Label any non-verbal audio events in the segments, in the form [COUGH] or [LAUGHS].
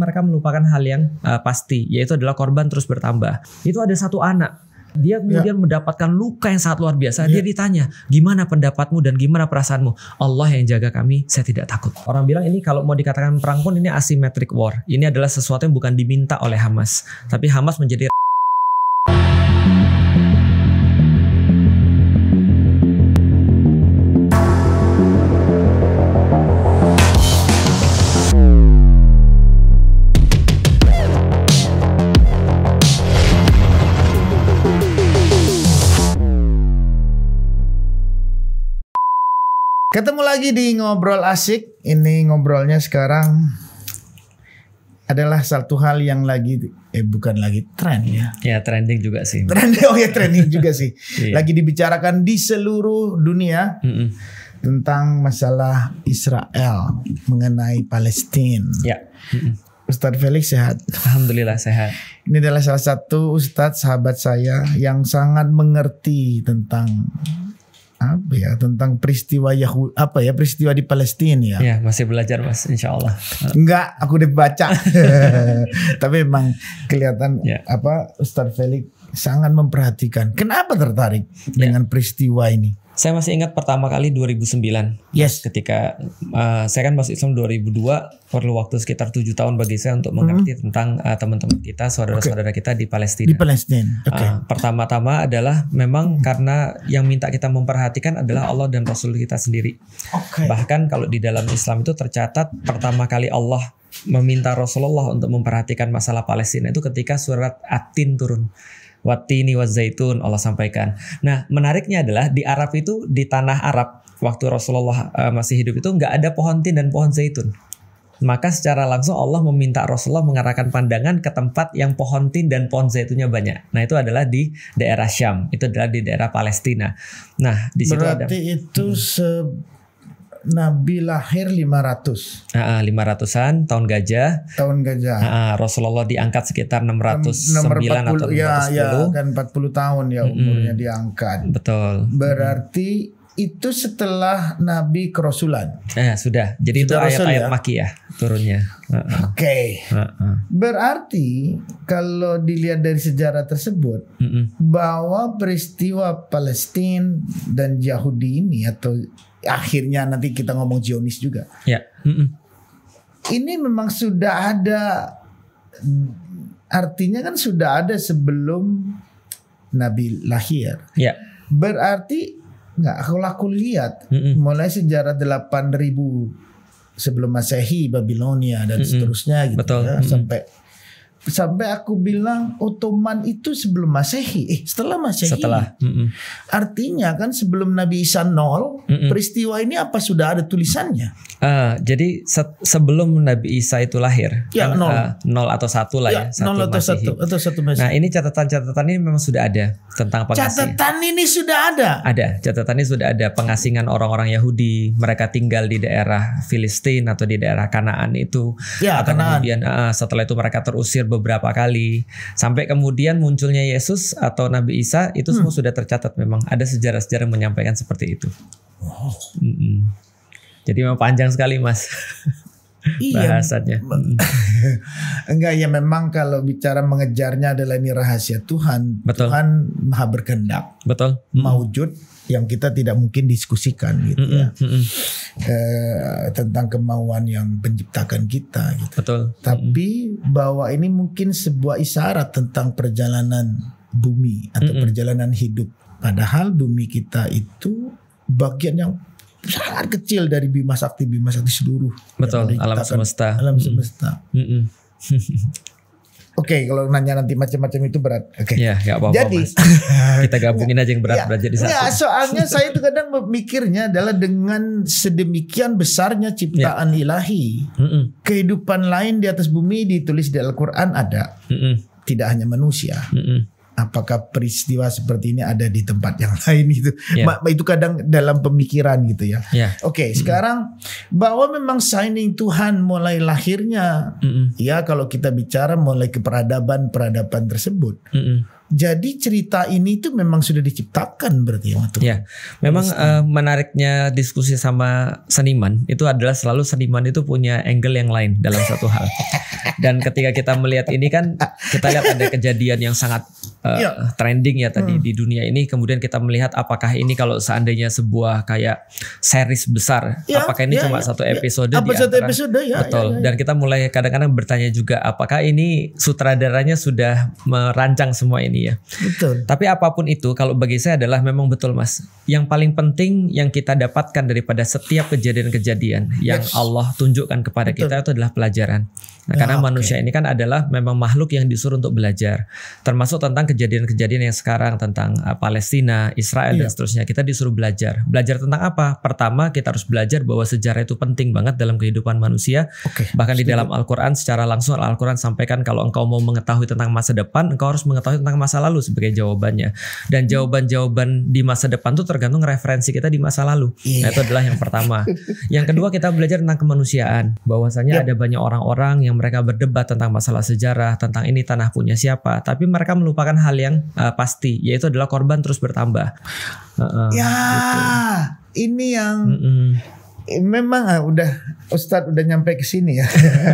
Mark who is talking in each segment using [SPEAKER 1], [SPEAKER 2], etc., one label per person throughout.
[SPEAKER 1] mereka melupakan hal yang uh, pasti yaitu adalah korban terus bertambah itu ada satu anak dia ya. kemudian ya. mendapatkan luka yang sangat luar biasa ya. dia ditanya gimana pendapatmu dan gimana perasaanmu Allah yang jaga kami saya tidak takut orang bilang ini kalau mau dikatakan perang pun ini asimetrik war ini adalah sesuatu yang bukan diminta oleh Hamas tapi Hamas menjadi
[SPEAKER 2] Ketemu lagi di ngobrol asik. Ini ngobrolnya sekarang adalah satu hal yang lagi eh bukan lagi tren ya. Ya trending juga sih. Trending oh ya trending juga sih. [LAUGHS] Iya. Lagi dibicarakan di seluruh dunia. Mm -mm. Tentang masalah Israel mengenai Palestina. Ya. Mm -mm. Ustadz Felix sehat.
[SPEAKER 1] Alhamdulillah sehat.
[SPEAKER 2] Ini adalah salah satu ustadz sahabat saya yang sangat mengerti tentang apa ya tentang peristiwa Yahudi apa ya peristiwa di Palestina ya. ya masih
[SPEAKER 1] belajar Mas insya Allah.
[SPEAKER 2] Enggak, aku udah baca. [LAUGHS] [LAUGHS] Tapi memang kelihatan ya. apa Ustaz Felix sangat memperhatikan. Kenapa tertarik ya. dengan peristiwa ini?
[SPEAKER 1] Saya masih ingat pertama kali 2009. Yes. Ketika uh, saya kan masuk Islam 2002, perlu waktu sekitar tujuh tahun bagi saya untuk mengerti mm -hmm. tentang uh, teman-teman kita, saudara-saudara okay. kita di Palestina. Di
[SPEAKER 2] Palestina.
[SPEAKER 1] Eh, okay. Uh, pertama-tama adalah memang mm -hmm. karena yang minta kita memperhatikan adalah Allah dan Rasul kita sendiri. Okay. Bahkan kalau di dalam Islam itu tercatat pertama kali Allah meminta Rasulullah untuk memperhatikan masalah Palestina itu ketika surat Atin turun watini wazaitun Allah sampaikan. Nah menariknya adalah di Arab itu di tanah Arab waktu Rasulullah uh, masih hidup itu nggak ada pohon tin dan pohon zaitun. Maka secara langsung Allah meminta Rasulullah mengarahkan pandangan ke tempat yang pohon tin dan pohon zaitunnya banyak. Nah itu adalah di daerah Syam, itu adalah di daerah Palestina. Nah di situ Berarti ada. Berarti
[SPEAKER 2] itu hmm. se Nabi lahir 500. ratus,
[SPEAKER 1] uh, 500-an tahun gajah.
[SPEAKER 2] Tahun gajah.
[SPEAKER 1] Uh, Rasulullah diangkat sekitar 609 sembilan atau 610. Ya, ya,
[SPEAKER 2] kan 40 tahun ya umurnya mm -hmm. diangkat. Betul. Berarti itu setelah Nabi kerasulan.
[SPEAKER 1] Eh, sudah. Jadi sudah itu ayat-ayat ya? maki ya turunnya. Uh -uh.
[SPEAKER 2] Oke. Okay. Uh -uh. Berarti kalau dilihat dari sejarah tersebut uh -uh. bahwa peristiwa Palestina dan Yahudi ini atau akhirnya nanti kita ngomong Zionis juga. Ya. Mm -mm. Ini memang sudah ada artinya kan sudah ada sebelum Nabi lahir. Ya. Berarti nggak kalau aku lihat mm -mm. mulai sejarah 8000 sebelum Masehi Babilonia dan mm -mm. seterusnya gitu Betul. ya mm -mm. sampai sampai aku bilang Ottoman oh, itu sebelum Masehi, eh setelah Masehi. Setelah. Mm -mm. Artinya kan sebelum Nabi Isa nol, mm -mm. peristiwa ini apa sudah ada tulisannya?
[SPEAKER 1] Uh, jadi se sebelum Nabi Isa itu lahir. Ya kan, nol. Uh, nol atau satu lah ya. ya nol atau satu atau satu Masehi. Nah ini catatan-catatan ini memang sudah ada tentang pengasih. Catatan ini sudah ada. Ada catatan ini sudah ada pengasingan orang-orang Yahudi. Mereka tinggal di daerah Filistin atau di daerah Kanaan itu. Ya, atau Kanaan. kemudian uh, setelah itu mereka terusir beberapa kali sampai kemudian munculnya Yesus atau Nabi Isa itu semua hmm. sudah tercatat memang ada sejarah-sejarah menyampaikan seperti itu.
[SPEAKER 3] Oh. Mm -mm.
[SPEAKER 1] Jadi memang panjang sekali mas. Iya. bahasannya. [LAUGHS]
[SPEAKER 2] Enggak ya memang kalau bicara mengejarnya adalah ini rahasia Tuhan.
[SPEAKER 1] Betul. Tuhan
[SPEAKER 2] maha berkehendak. Betul. Maujud yang kita tidak mungkin diskusikan gitu mm -hmm. ya mm -hmm. e, tentang kemauan yang menciptakan kita gitu. Betul. Tapi bahwa ini mungkin sebuah isyarat tentang perjalanan bumi atau mm -hmm. perjalanan hidup. Padahal bumi kita itu bagian yang sangat kecil dari bima sakti bima sakti seluruh.
[SPEAKER 3] Betul. Alam semesta. Alam semesta. Mm -hmm. [LAUGHS]
[SPEAKER 2] Oke, okay, kalau nanya nanti macam-macam itu berat.
[SPEAKER 3] Oke. Okay. Iya, enggak apa-apa. Jadi
[SPEAKER 1] [LAUGHS] kita gabungin aja yang berat-berat ya, jadi satu. Ya, soalnya
[SPEAKER 2] saya itu kadang memikirnya adalah dengan sedemikian besarnya ciptaan ya. ilahi, mm -mm. kehidupan lain di atas bumi ditulis di Al-Qur'an ada. Mm -mm. Tidak hanya manusia. Mm -mm apakah peristiwa seperti ini ada di tempat yang [LAUGHS] lain itu Yeah. Itu kadang dalam pemikiran gitu ya. Yeah. Oke, okay, mm -hmm. sekarang bahwa memang signing Tuhan mulai lahirnya. Mm -hmm. Ya, kalau kita bicara mulai keperadaban peradaban tersebut. Mm -hmm jadi cerita ini itu memang sudah diciptakan berarti ya Ya, memang uh,
[SPEAKER 1] menariknya diskusi sama seniman itu adalah selalu seniman itu punya angle yang lain dalam satu hal. Dan ketika kita melihat ini kan kita lihat ada kejadian yang sangat uh, ya. trending ya tadi hmm. di dunia ini. Kemudian kita melihat apakah ini kalau seandainya sebuah kayak series besar, ya, apakah ini ya, cuma ya, satu ya, episode? Ya. Apa satu antara, episode? Ya, betul. Ya, ya, ya. Dan kita mulai kadang-kadang bertanya juga apakah ini sutradaranya sudah merancang semua ini ya. Betul. Tapi apapun itu kalau bagi saya adalah memang betul Mas. Yang paling penting yang kita dapatkan daripada setiap kejadian-kejadian yes. yang Allah tunjukkan kepada betul. kita itu adalah pelajaran. Nah, karena ah, okay. manusia ini kan adalah memang makhluk yang disuruh untuk belajar, termasuk tentang kejadian-kejadian yang sekarang tentang uh, Palestina, Israel yeah. dan iya. seterusnya. Kita disuruh belajar. Belajar tentang apa? Pertama, kita harus belajar bahwa sejarah itu penting banget dalam kehidupan manusia. Okay. Bahkan Setuju. di dalam Al-Qur'an secara langsung Al-Qur'an sampaikan kalau engkau mau mengetahui tentang masa depan, engkau harus mengetahui tentang masa lalu sebagai jawabannya. Dan jawaban-jawaban di masa depan itu tergantung referensi kita di masa lalu. Yeah. Nah, iya. itu adalah yang pertama. yang kedua, kita belajar tentang kemanusiaan. Bahwasanya yeah. ada banyak orang-orang yang yang mereka berdebat tentang masalah sejarah, tentang ini tanah punya siapa, tapi mereka melupakan hal yang uh, pasti, yaitu adalah korban terus bertambah. Uh, ya,
[SPEAKER 2] gitu. ini yang mm -mm. memang uh, udah Ustadz udah nyampe ke sini ya.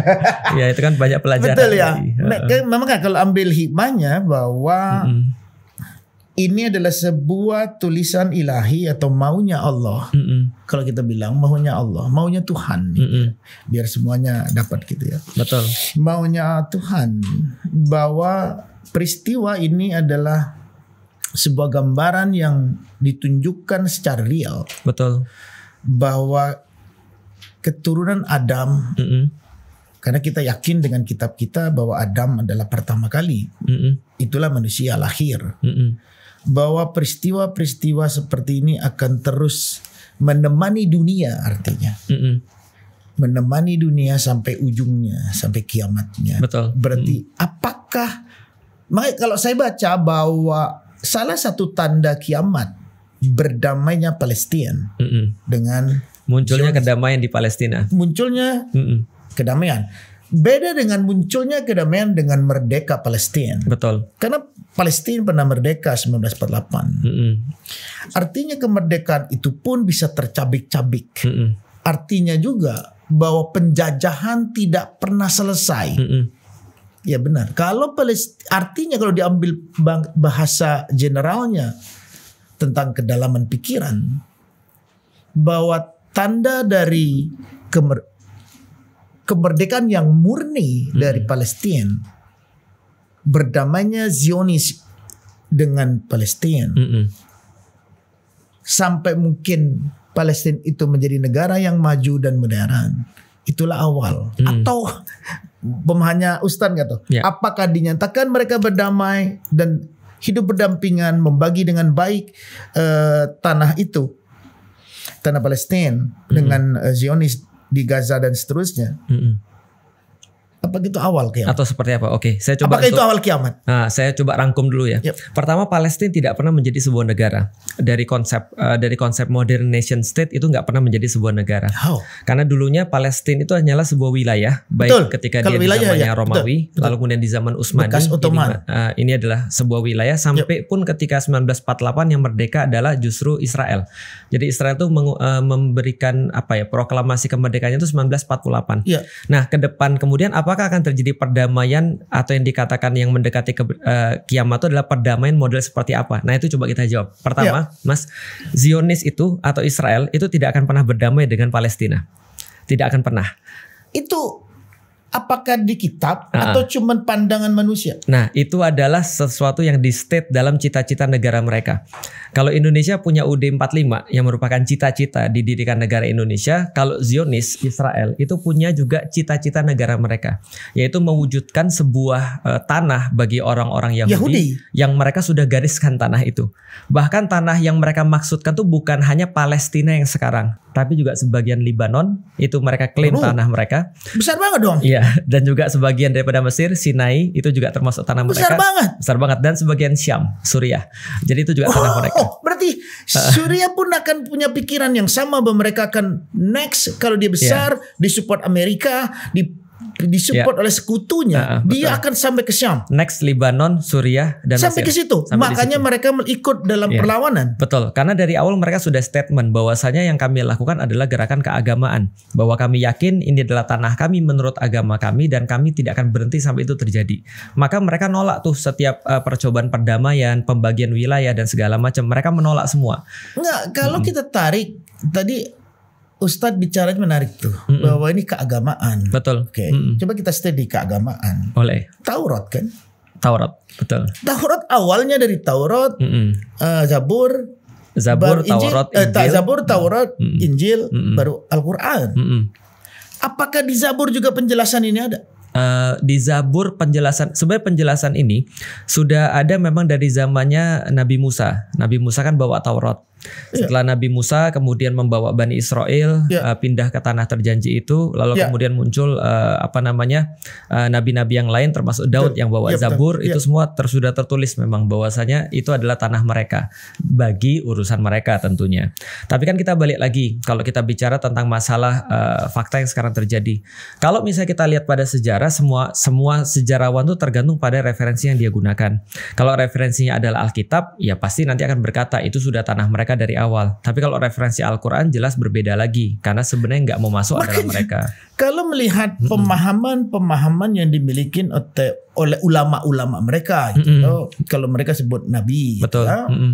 [SPEAKER 1] [LAUGHS] ya itu kan banyak pelajaran.
[SPEAKER 3] Betul ya. Uh,
[SPEAKER 2] Memang kan kalau ambil hikmahnya bahwa mm -mm ini adalah sebuah tulisan ilahi atau maunya Allah. Mm -mm. Kalau kita bilang maunya Allah, maunya Tuhan, mm -mm. biar semuanya dapat gitu ya. Betul. Maunya Tuhan bahwa peristiwa ini adalah sebuah gambaran yang ditunjukkan secara real. Betul. Bahwa keturunan Adam mm -mm karena kita yakin dengan kitab kita bahwa Adam adalah pertama kali. Mm Itulah manusia lahir. Mm Bahwa peristiwa-peristiwa seperti ini akan terus menemani dunia artinya. Mm Menemani dunia sampai ujungnya, sampai kiamatnya. Betul. Berarti mm apakah makanya kalau saya baca bahwa salah satu tanda kiamat berdamainya Palestina mm dengan
[SPEAKER 1] munculnya Jones, kedamaian di Palestina.
[SPEAKER 2] Munculnya mm kedamaian. Beda dengan munculnya kedamaian dengan merdeka Palestina. Betul. Karena Palestina pernah merdeka 1948. Mm -hmm. Artinya kemerdekaan itu pun bisa tercabik-cabik. Mm -hmm. Artinya juga bahwa penjajahan tidak pernah selesai. Mm -hmm. Ya benar. Kalau Palestina, artinya kalau diambil bahasa generalnya tentang kedalaman pikiran bahwa tanda dari kemer kemerdekaan yang murni hmm. dari Palestina berdamainya Zionis dengan Palestina hmm, hmm. sampai mungkin Palestina itu menjadi negara yang maju dan modern itulah awal hmm. atau pemahamannya Ustaz nggak tuh yeah. apakah dinyatakan mereka berdamai dan hidup berdampingan membagi dengan baik uh, tanah itu tanah Palestina hmm. dengan uh, Zionis di Gaza dan seterusnya. Mm hmm Apa itu awal
[SPEAKER 1] kiamat? Atau seperti apa? Oke, saya coba. Apakah itu awal kiamat? Nah, saya coba rangkum dulu ya. Yep. Pertama, Palestina tidak pernah menjadi sebuah negara. Dari konsep uh, dari konsep modern nation state itu nggak pernah menjadi sebuah negara. How? Karena dulunya Palestina itu hanyalah sebuah wilayah. Baik betul. ketika Kalau dia wilayah, di zamannya ya, Romawi, betul, lalu kemudian di zaman Utsmani. Ini, uh, ini adalah sebuah wilayah sampai yep. pun ketika 1948 yang merdeka adalah justru Israel. Jadi Israel tuh meng, uh, eh, memberikan apa ya proklamasi kemerdekaannya itu 1948. Ya. Nah, ke depan kemudian apakah akan terjadi perdamaian atau yang dikatakan yang mendekati ke, uh, kiamat itu adalah perdamaian model seperti apa? Nah, itu coba kita jawab. Pertama, ya. Mas, Zionis itu atau Israel itu tidak akan pernah berdamai dengan Palestina. Tidak akan pernah.
[SPEAKER 2] Itu apakah di kitab uh ah. -huh. atau cuman pandangan manusia?
[SPEAKER 1] Nah, itu adalah sesuatu yang di state dalam cita-cita negara mereka. Kalau Indonesia punya UD 45 yang merupakan cita-cita didirikan negara Indonesia, kalau Zionis Israel itu punya juga cita-cita negara mereka, yaitu mewujudkan sebuah uh, tanah bagi orang-orang Yahudi, Yahudi yang mereka sudah gariskan tanah itu. Bahkan tanah yang mereka maksudkan tuh bukan hanya Palestina yang sekarang, tapi juga sebagian Lebanon itu mereka klaim oh. tanah mereka. Besar banget dong. Iya, [LAUGHS] dan juga sebagian daripada Mesir, Sinai itu juga termasuk tanah besar mereka. Besar banget. Besar banget dan sebagian Syam, Suriah. Jadi itu juga oh, tanah mereka.
[SPEAKER 2] Oh, berarti [LAUGHS] eh. Suriah pun akan punya pikiran yang sama bahwa mereka akan next kalau dia iya. besar yeah. disupport Amerika, di disupport yeah. oleh sekutunya,
[SPEAKER 1] uh, uh, dia akan sampai ke Syam. Next Lebanon, Suriah dan sampai Mesir. ke situ. Sampai Makanya mereka ikut
[SPEAKER 2] dalam yeah. perlawanan.
[SPEAKER 1] Betul, karena dari awal mereka sudah statement bahwasanya yang kami lakukan adalah gerakan keagamaan, bahwa kami yakin ini adalah tanah kami menurut agama kami dan kami tidak akan berhenti sampai itu terjadi. Maka mereka nolak tuh setiap uh, percobaan perdamaian, pembagian wilayah dan segala macam. Mereka menolak semua.
[SPEAKER 2] Enggak, kalau hmm. kita tarik tadi Ustadz bicara menarik tuh mm -mm. bahwa ini keagamaan. Betul. Oke. Okay. Mm -mm. Coba kita study keagamaan. Boleh. Taurat kan?
[SPEAKER 3] Taurat. Betul.
[SPEAKER 2] Taurat awalnya dari Taurat, mm -mm. Uh, Zabur, Zabur, Injil, Taurat, eh, Injil. Eh, Zabur, Taurat, mm -mm. Injil, mm -mm. baru
[SPEAKER 1] Al-Qur'an. Mm -mm. Apakah di Zabur juga penjelasan ini ada? Uh, di Zabur penjelasan sebenarnya penjelasan ini sudah ada memang dari zamannya Nabi Musa. Nabi Musa kan bawa Taurat. Iya. Setelah yeah. Nabi Musa kemudian membawa Bani Israel yeah. Iya. uh, pindah ke tanah terjanji itu, lalu yeah. kemudian muncul uh, apa namanya eh, nabi-nabi uh, yang lain termasuk Daud yang bawa yeah, iya, Zabur yeah. itu semua tersudah tertulis memang bahwasanya itu adalah tanah mereka bagi urusan mereka tentunya. Tapi kan kita balik lagi kalau kita bicara tentang masalah uh, fakta yang sekarang terjadi. Kalau misalnya kita lihat pada sejarah semua semua sejarawan itu tergantung pada referensi yang dia gunakan. Kalau referensinya adalah Alkitab, ya pasti nanti akan berkata itu sudah tanah mereka mereka dari awal. Tapi kalau referensi Al-Quran jelas berbeda lagi karena sebenarnya nggak mau masuk Makanya, adalah mereka.
[SPEAKER 2] Kalau melihat pemahaman-pemahaman yang dimiliki oleh ulama-ulama mereka, gitu, mm kalau mereka sebut nabi, gitu betul. Ya, mm -hmm.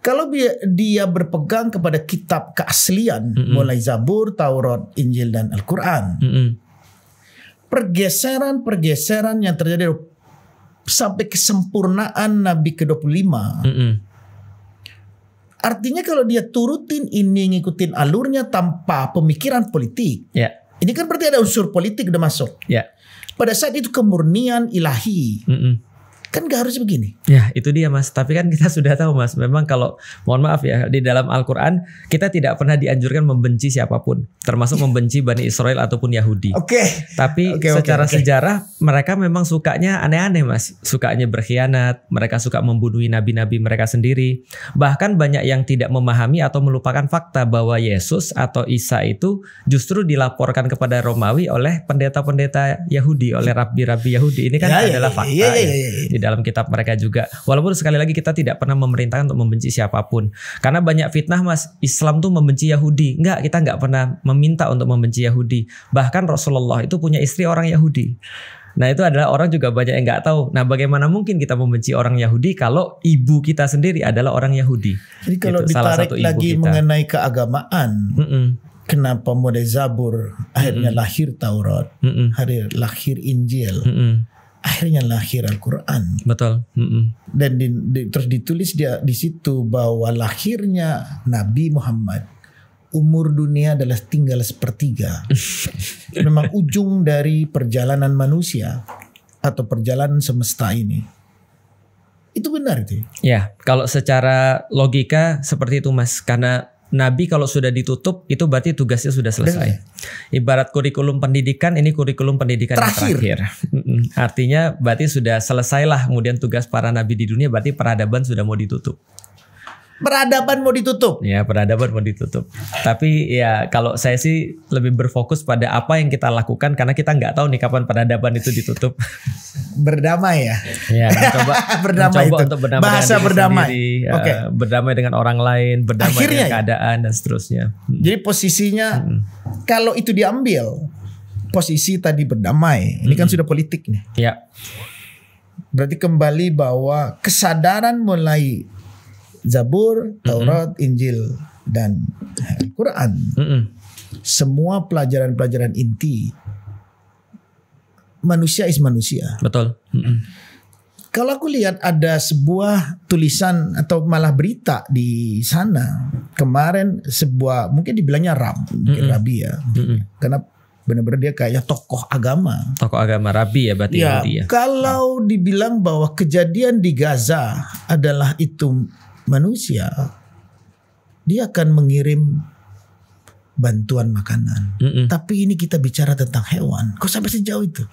[SPEAKER 2] Kalau dia, berpegang kepada kitab keaslian, mm -hmm. mulai Zabur, Taurat, Injil dan Al-Quran, mm -mm. pergeseran-pergeseran yang terjadi sampai kesempurnaan Nabi ke-25 mm -hmm. Artinya kalau dia turutin ini ngikutin alurnya tanpa pemikiran politik. Ya. Ini kan berarti ada unsur politik udah masuk. Ya. Pada saat itu kemurnian ilahi. Mm -mm. Kan gak harus begini.
[SPEAKER 1] Ya, itu dia Mas. Tapi kan kita [LAUGHS] sudah tahu Mas, memang kalau mohon maaf ya, di dalam Al-Qur'an kita tidak pernah dianjurkan membenci siapapun, termasuk [LAUGHS] membenci Bani Israel ataupun Yahudi. Oke. Okay. Tapi okay, secara okay, sejarah mereka memang sukanya aneh-aneh Mas. Sukanya berkhianat, mereka suka membunuh nabi-nabi mereka sendiri. Bahkan banyak yang tidak memahami atau melupakan fakta bahwa Yesus atau Isa itu justru dilaporkan kepada Romawi oleh pendeta-pendeta Yahudi, oleh rabi-rabi Yahudi. Ini kan ya, ya adalah ya, fakta. Ya, ya, ya. ya. ya, ya dalam kitab mereka juga. Walaupun sekali lagi kita tidak pernah memerintahkan untuk membenci siapapun. Karena banyak fitnah mas, Islam tuh membenci Yahudi. Enggak, kita enggak pernah meminta untuk membenci Yahudi. Bahkan Rasulullah itu punya istri orang Yahudi. Nah itu adalah orang juga banyak yang nggak tahu. Nah bagaimana mungkin kita membenci orang Yahudi kalau ibu kita sendiri adalah orang Yahudi? Jadi kalau itu ditarik salah satu lagi kita. mengenai
[SPEAKER 2] keagamaan, mm -mm. kenapa mulai Zabur akhirnya mm -mm. lahir Taurat, mm -mm.
[SPEAKER 3] hari lahir
[SPEAKER 2] Injil. Mm -mm akhirnya lahir Al-Qur'an.
[SPEAKER 3] Betul. mm -mm.
[SPEAKER 2] Dan di, di, terus ditulis dia di situ bahwa lahirnya Nabi Muhammad umur dunia adalah tinggal sepertiga. [LAUGHS] Memang ujung dari perjalanan manusia atau perjalanan semesta ini. Itu benar itu. Ya,
[SPEAKER 3] ya kalau
[SPEAKER 1] secara logika seperti itu Mas, karena Nabi kalau sudah ditutup itu berarti tugasnya sudah selesai. Ibarat kurikulum pendidikan ini kurikulum pendidikan terakhir. terakhir. Artinya berarti sudah selesailah kemudian tugas para nabi di dunia berarti peradaban sudah mau ditutup peradaban mau ditutup. Ya, peradaban mau ditutup. Tapi ya kalau saya sih lebih berfokus pada apa yang kita lakukan karena kita nggak tahu nih kapan peradaban itu ditutup.
[SPEAKER 2] [LAUGHS] Berdamai ya. Ya, coba [LAUGHS] berdamai Coba itu. untuk berdamai bahasa berdamai. Sendiri, ya, okay. uh,
[SPEAKER 1] berdamai dengan orang lain, berdamai Akhirnya dengan ya? keadaan ya? dan seterusnya. Hmm. Jadi posisinya
[SPEAKER 2] hmm. kalau itu diambil posisi tadi berdamai. Ini kan hmm. kan sudah politik nih. Ya. Berarti kembali bahwa kesadaran mulai Zabur, Taurat, mm -hmm. Injil dan Quran. Mm -hmm. Semua pelajaran-pelajaran inti manusia is manusia.
[SPEAKER 3] Betul. Mm -hmm.
[SPEAKER 2] Kalau aku lihat ada sebuah tulisan atau malah berita di sana kemarin sebuah mungkin dibilangnya Ram, mungkin mm -hmm. rabi ya. Mm -hmm. Karena benar-benar dia kayak tokoh agama.
[SPEAKER 1] Tokoh agama rabi ya berarti
[SPEAKER 2] ya. Dia. Ya. Kalau dibilang bahwa kejadian di Gaza adalah itu manusia, dia akan mengirim bantuan makanan. Mm -mm. Tapi ini kita bicara tentang hewan. Kok sampai sejauh itu?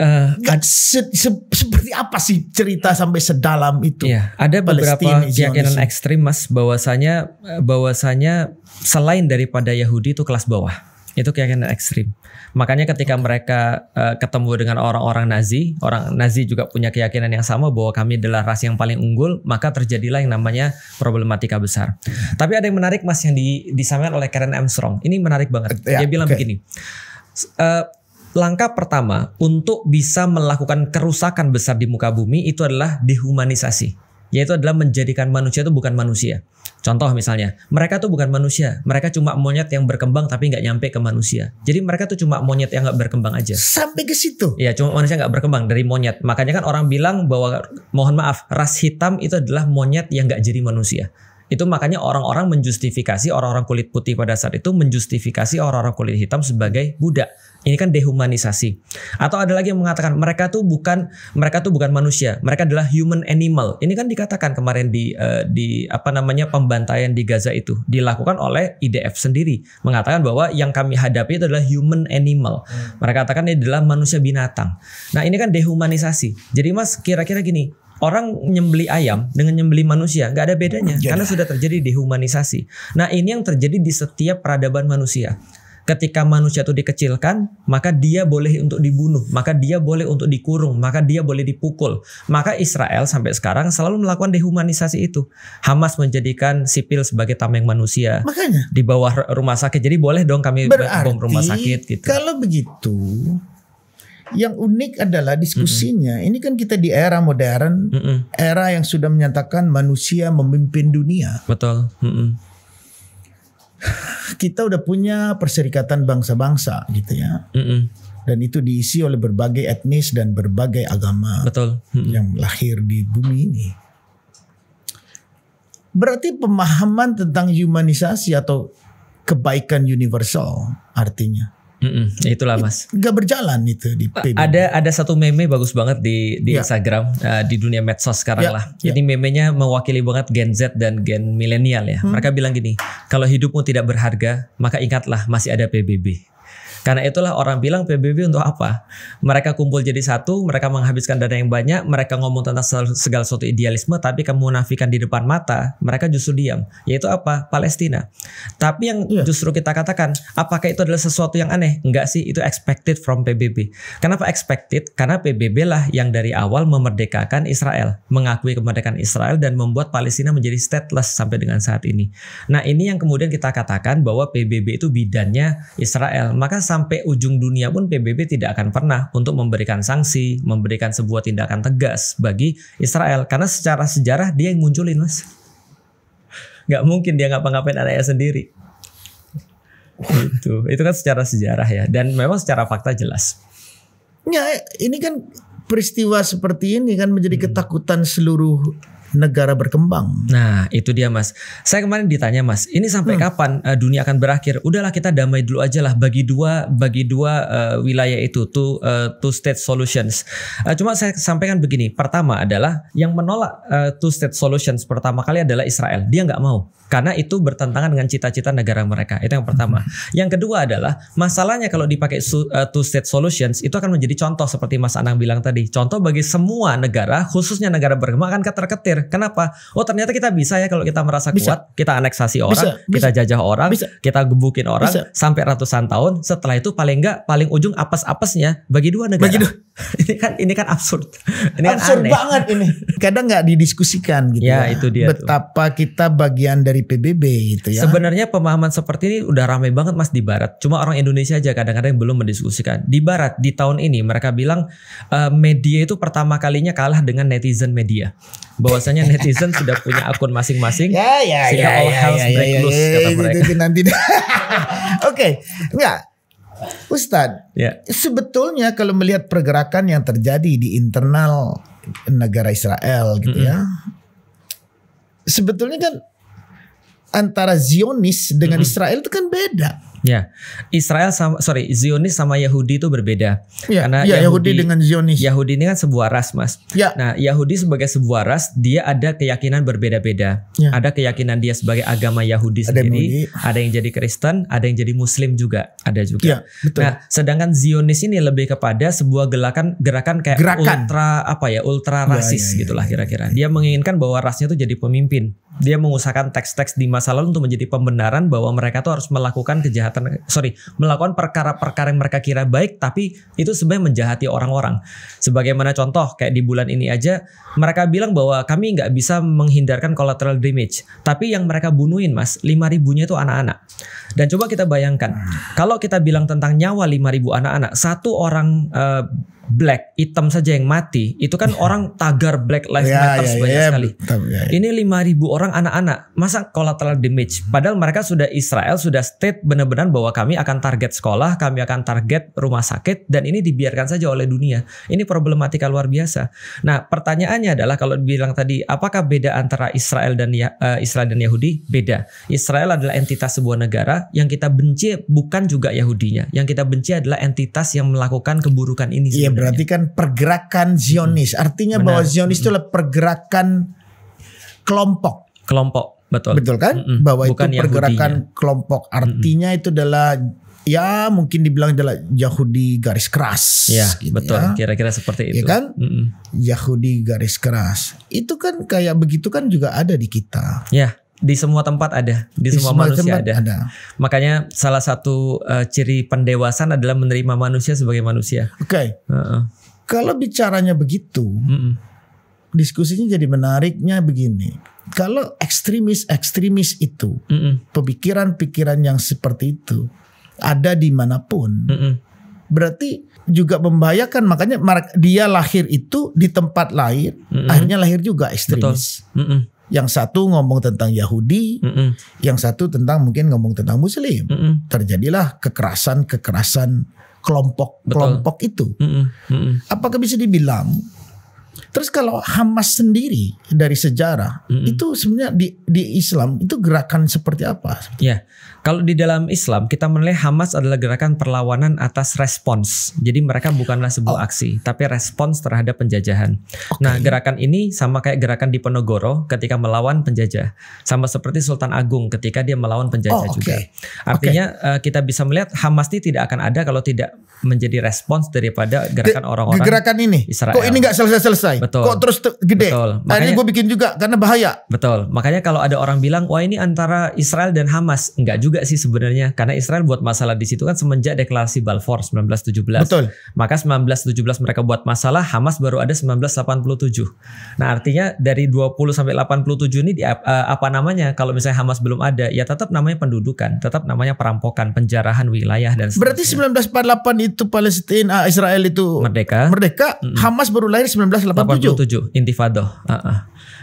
[SPEAKER 2] Uh, eh, Gak, se, se, seperti apa sih cerita sampai sedalam itu? Ya, ada beberapa keyakinan
[SPEAKER 1] ekstrim mas bahwasanya eh, bahwasanya selain daripada Yahudi itu kelas bawah itu keyakinan ekstrim. Makanya ketika mereka uh, ketemu dengan orang-orang Nazi, orang Nazi juga punya keyakinan yang sama bahwa kami adalah ras yang paling unggul, maka terjadilah yang namanya problematika besar. Tapi ada yang menarik mas yang di, disampaikan oleh Karen Armstrong. Ini menarik banget. Ya, Dia bilang okay. begini. Uh, langkah pertama untuk bisa melakukan kerusakan besar di muka bumi itu adalah dehumanisasi yaitu adalah menjadikan manusia itu bukan manusia. Contoh misalnya, mereka tuh bukan manusia, mereka cuma monyet yang berkembang tapi nggak nyampe ke manusia. Jadi mereka tuh cuma monyet yang nggak berkembang aja. Sampai ke situ? Iya, cuma manusia nggak berkembang dari monyet. Makanya kan orang bilang bahwa mohon maaf, ras hitam itu adalah monyet yang nggak jadi manusia. Itu makanya orang-orang menjustifikasi orang-orang kulit putih pada saat itu menjustifikasi orang-orang kulit hitam sebagai budak. Ini kan dehumanisasi. Atau ada lagi yang mengatakan mereka tuh bukan mereka tuh bukan manusia, mereka adalah human animal. Ini kan dikatakan kemarin di uh, di apa namanya pembantaian di Gaza itu dilakukan oleh IDF sendiri mengatakan bahwa yang kami hadapi itu adalah human animal. Hmm. Mereka katakan ini adalah manusia binatang. Nah, ini kan dehumanisasi. Jadi Mas kira-kira gini, orang nyembeli ayam dengan nyembeli manusia nggak ada bedanya iya. karena sudah terjadi dehumanisasi. Nah ini yang terjadi di setiap peradaban manusia ketika manusia itu dikecilkan, maka dia boleh untuk dibunuh, maka dia boleh untuk dikurung, maka dia boleh dipukul. Maka Israel sampai sekarang selalu melakukan dehumanisasi itu. Hamas menjadikan sipil sebagai tameng manusia. Makanya di bawah rumah sakit. Jadi boleh dong kami bom rumah sakit gitu. Kalau begitu
[SPEAKER 2] yang unik adalah diskusinya. Mm hmm Ini kan kita di era modern, mm hmm era yang sudah menyatakan manusia memimpin dunia.
[SPEAKER 3] Betul. Mm hmm
[SPEAKER 2] kita udah punya perserikatan bangsa-bangsa gitu ya. Mm -mm. Dan itu diisi oleh berbagai etnis dan berbagai agama Betul. Mm -mm. yang lahir di bumi ini. Berarti pemahaman tentang humanisasi atau kebaikan
[SPEAKER 1] universal artinya
[SPEAKER 3] Mm -mm, itulah mas.
[SPEAKER 2] Gak berjalan itu di PBB.
[SPEAKER 1] Ada ada satu meme bagus banget di di yeah. Instagram uh, di dunia medsos sekarang yeah, lah. Iya. Jadi yeah. memenya mewakili banget Gen Z dan Gen milenial ya. Hmm. Mereka bilang gini, kalau hidupmu tidak berharga, maka ingatlah masih ada PBB. Karena itulah orang bilang PBB untuk apa? Mereka kumpul jadi satu, mereka menghabiskan dana yang banyak, mereka ngomong tentang segala sesuatu idealisme, tapi kamu nafikan di depan mata, mereka justru diam. Yaitu apa? Palestina. Tapi yang yeah. justru kita katakan, apakah itu adalah sesuatu yang aneh? Enggak sih, itu expected from PBB. Kenapa expected? Karena PBB lah yang dari awal memerdekakan Israel, mengakui kemerdekaan Israel dan membuat Palestina menjadi stateless sampai dengan saat ini. Nah ini yang kemudian kita katakan bahwa PBB itu bidannya Israel. Maka sampai ujung dunia pun PBB tidak akan pernah untuk memberikan sanksi, memberikan sebuah tindakan tegas bagi Israel. Karena secara sejarah dia yang munculin mas. Gak mungkin dia nggak ngapain anaknya sendiri. itu, itu kan secara sejarah ya. Dan memang secara fakta jelas.
[SPEAKER 2] Ya ini kan peristiwa seperti ini kan menjadi hmm. ketakutan seluruh negara berkembang.
[SPEAKER 1] Nah, itu dia Mas. Saya kemarin ditanya Mas, ini sampai hmm. kapan uh, dunia akan berakhir? Udahlah kita damai dulu aja lah bagi dua bagi dua uh, wilayah itu two uh, two state solutions. Uh, cuma saya sampaikan begini, pertama adalah yang menolak uh, two state solutions pertama kali adalah Israel. Dia nggak mau karena itu bertentangan dengan cita-cita negara mereka. Itu yang pertama. Hmm. Yang kedua adalah masalahnya kalau dipakai su, uh, two state solutions itu akan menjadi contoh seperti Mas Anang bilang tadi. Contoh bagi semua negara khususnya negara berkembang akan keterketir kenapa oh ternyata kita bisa ya kalau kita merasa bisa. kuat kita aneksasi orang bisa. kita jajah orang bisa. kita gebukin orang bisa. sampai ratusan tahun setelah itu paling enggak paling ujung apes-apesnya bagi dua negara bagi dua. [LAUGHS] ini kan ini kan absurd ini kan absurd kan aneh. banget
[SPEAKER 2] ini kadang nggak didiskusikan gitu ya, ya. itu dia betapa tuh. kita bagian dari PBB itu ya
[SPEAKER 1] sebenarnya pemahaman seperti ini udah ramai banget mas di barat cuma orang Indonesia aja kadang-kadang belum mendiskusikan di barat di tahun ini mereka bilang uh, media itu pertama kalinya kalah dengan netizen media bahwasanya netizen sudah punya akun masing-masing. Ya, ya, sehingga ya, all ya, ya ya, ya, ya,
[SPEAKER 2] ya, [LAUGHS] Oke, enggak. Ustad, ya. sebetulnya kalau melihat pergerakan yang terjadi di internal negara Israel gitu mm -hmm. ya, sebetulnya kan antara Zionis dengan mm -hmm. Israel itu kan beda.
[SPEAKER 1] Ya, Israel sama sorry Zionis sama Yahudi itu berbeda. Ya, Karena ya, Yahudi, Yahudi dengan Zionis. Yahudi ini kan sebuah ras, mas. Ya. Nah, Yahudi sebagai sebuah ras, dia ada keyakinan berbeda-beda. Ya. Ada keyakinan dia sebagai agama Yahudi ada sendiri. Yahudi. Ada yang jadi Kristen, ada yang jadi Muslim juga, ada juga. Ya, betul. Nah, sedangkan Zionis ini lebih kepada sebuah gelakan gerakan kayak gerakan. ultra apa ya, ultra ya, rasis ya, ya, ya, gitulah ya, kira-kira. Ya. Dia menginginkan bahwa rasnya itu jadi pemimpin dia mengusahakan teks-teks di masa lalu untuk menjadi pembenaran bahwa mereka tuh harus melakukan kejahatan sorry melakukan perkara-perkara yang mereka kira baik tapi itu sebenarnya menjahati orang-orang sebagaimana contoh kayak di bulan ini aja mereka bilang bahwa kami nggak bisa menghindarkan collateral damage tapi yang mereka bunuhin mas lima ribunya itu anak-anak dan coba kita bayangkan hmm. kalau kita bilang tentang nyawa lima ribu anak-anak satu orang uh, black hitam saja yang mati itu kan yeah. orang tagar black lives yeah, matter yeah, iya, banyak yeah, sekali betul, yeah, yeah. ini 5000 orang anak-anak masa collateral damage padahal mereka sudah Israel sudah state benar-benar bahwa kami akan target sekolah kami akan target rumah sakit dan ini dibiarkan saja oleh dunia ini problematika luar biasa nah pertanyaannya adalah kalau bilang tadi apakah beda antara Israel dan uh, Israel dan Yahudi beda Israel adalah entitas sebuah negara yang kita benci bukan juga Yahudinya yang kita benci adalah entitas yang melakukan keburukan ini Yeah, iya, Berarti kan pergerakan Zionis. Hmm. Artinya Benar. bahwa Zionis itu hmm. adalah pergerakan kelompok.
[SPEAKER 3] Kelompok, betul. Betul kan? Mm -mm. Bahwa Bukan itu pergerakan
[SPEAKER 2] Yahudinya. kelompok. Hmm, Artinya mm -mm. itu adalah ya mungkin dibilang adalah Yahudi garis keras. Ya, gitu ya. betul. Ya.
[SPEAKER 3] Kira-kira seperti
[SPEAKER 2] ya itu. Ya kan? Mm -mm. Yahudi garis keras. Itu kan kayak begitu kan juga ada
[SPEAKER 1] di kita. Ya, di semua tempat ada, di, di semua, semua manusia ada. ada. Makanya salah satu uh, ciri pendewasan adalah menerima manusia sebagai manusia. Oke. Okay. Uh -uh.
[SPEAKER 2] Kalau bicaranya begitu, mm -mm. diskusinya jadi menariknya begini. Kalau ekstremis-ekstremis itu, pemikiran pikiran yang seperti itu ada dimanapun, berarti juga membahayakan. Makanya dia lahir itu di tempat lain, akhirnya lahir juga ekstremis. Betul. Yang satu ngomong tentang Yahudi, mm -mm. yang satu tentang mungkin ngomong tentang Muslim. Mm -mm. Terjadilah kekerasan-kekerasan kelompok-kelompok itu. Mm -mm. Mm -mm. Apakah bisa dibilang? Terus kalau Hamas sendiri dari sejarah mm -mm. itu sebenarnya di di Islam itu gerakan seperti apa?
[SPEAKER 1] Ya, kalau di dalam Islam kita menilai Hamas adalah gerakan perlawanan atas respons. Jadi mereka bukanlah sebuah oh. aksi, tapi respons terhadap penjajahan. Okay. Nah, gerakan ini sama kayak gerakan di Ponegoro ketika melawan penjajah, sama seperti Sultan Agung ketika dia melawan penjajah oh, okay. juga. Artinya okay. Eh, kita bisa melihat Hamas ini tidak akan ada kalau tidak menjadi respons daripada gerakan orang-orang gerakan ini. Israel. Kok ini nggak selesai-selesai? Betul. Kok terus gede? Betul. Nah, Makanya, gue bikin juga karena bahaya. Betul. Makanya kalau ada orang bilang wah ini antara Israel dan Hamas, nggak juga juga sih sebenarnya karena Israel buat masalah di situ kan semenjak deklarasi Balfour 1917. Betul. Maka 1917 mereka buat masalah, Hamas baru ada 1987. Nah, artinya dari 20 sampai 87 ini di, uh, apa namanya? Kalau misalnya Hamas belum ada, ya tetap namanya pendudukan, tetap namanya perampokan, penjarahan wilayah dan
[SPEAKER 2] seterusnya. Berarti 1948 itu Palestina uh, Israel itu merdeka. Merdeka,
[SPEAKER 1] mm -hmm. Hamas baru lahir 1987. 87 Intifado. Uh -uh.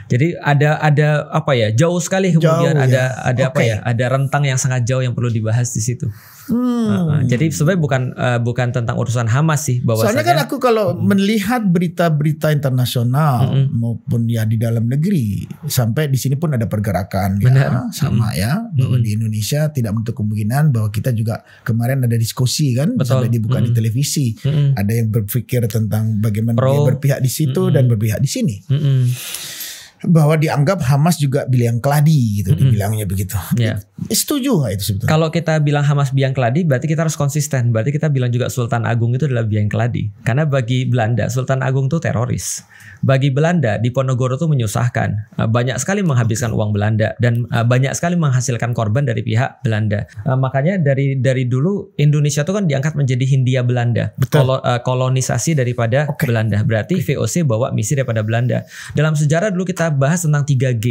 [SPEAKER 1] Jadi ada ada apa ya? Jauh sekali kemudian jauh, ada ya. ada okay. apa ya? Ada rentang yang sangat jauh yang perlu dibahas di situ. Hmm. Uh, uh, jadi sebenarnya bukan uh, bukan tentang urusan Hamas sih Soalnya kan
[SPEAKER 2] aku kalau hmm. melihat berita-berita internasional hmm. maupun ya di dalam negeri sampai di sini pun ada pergerakan ya, Benar. ya sama hmm. ya bahwa hmm. di Indonesia tidak untuk kemungkinan bahwa kita juga kemarin ada diskusi kan Betul. sampai dibuka hmm. di televisi hmm. ada yang berpikir tentang bagaimana Pro. dia berpihak di situ hmm. dan berpihak di sini. Hmm bahwa dianggap Hamas juga bilang keladi gitu mm -hmm. dibilangnya begitu. Yeah. Setuju itu sebetulnya?
[SPEAKER 1] Kalau kita bilang Hamas biang keladi, berarti kita harus konsisten. Berarti kita bilang juga Sultan Agung itu adalah biang keladi. Karena bagi Belanda, Sultan Agung itu teroris. Bagi Belanda, Diponegoro itu menyusahkan. Eh, banyak sekali menghabiskan uang Belanda dan eh, banyak sekali menghasilkan korban dari pihak Belanda. Eh, makanya dari dari dulu Indonesia itu kan diangkat menjadi Hindia Belanda, Betul. kolonisasi daripada okay. Belanda. Berarti okay. VOC bawa misi daripada Belanda. Dalam sejarah dulu kita bahas tentang 3G.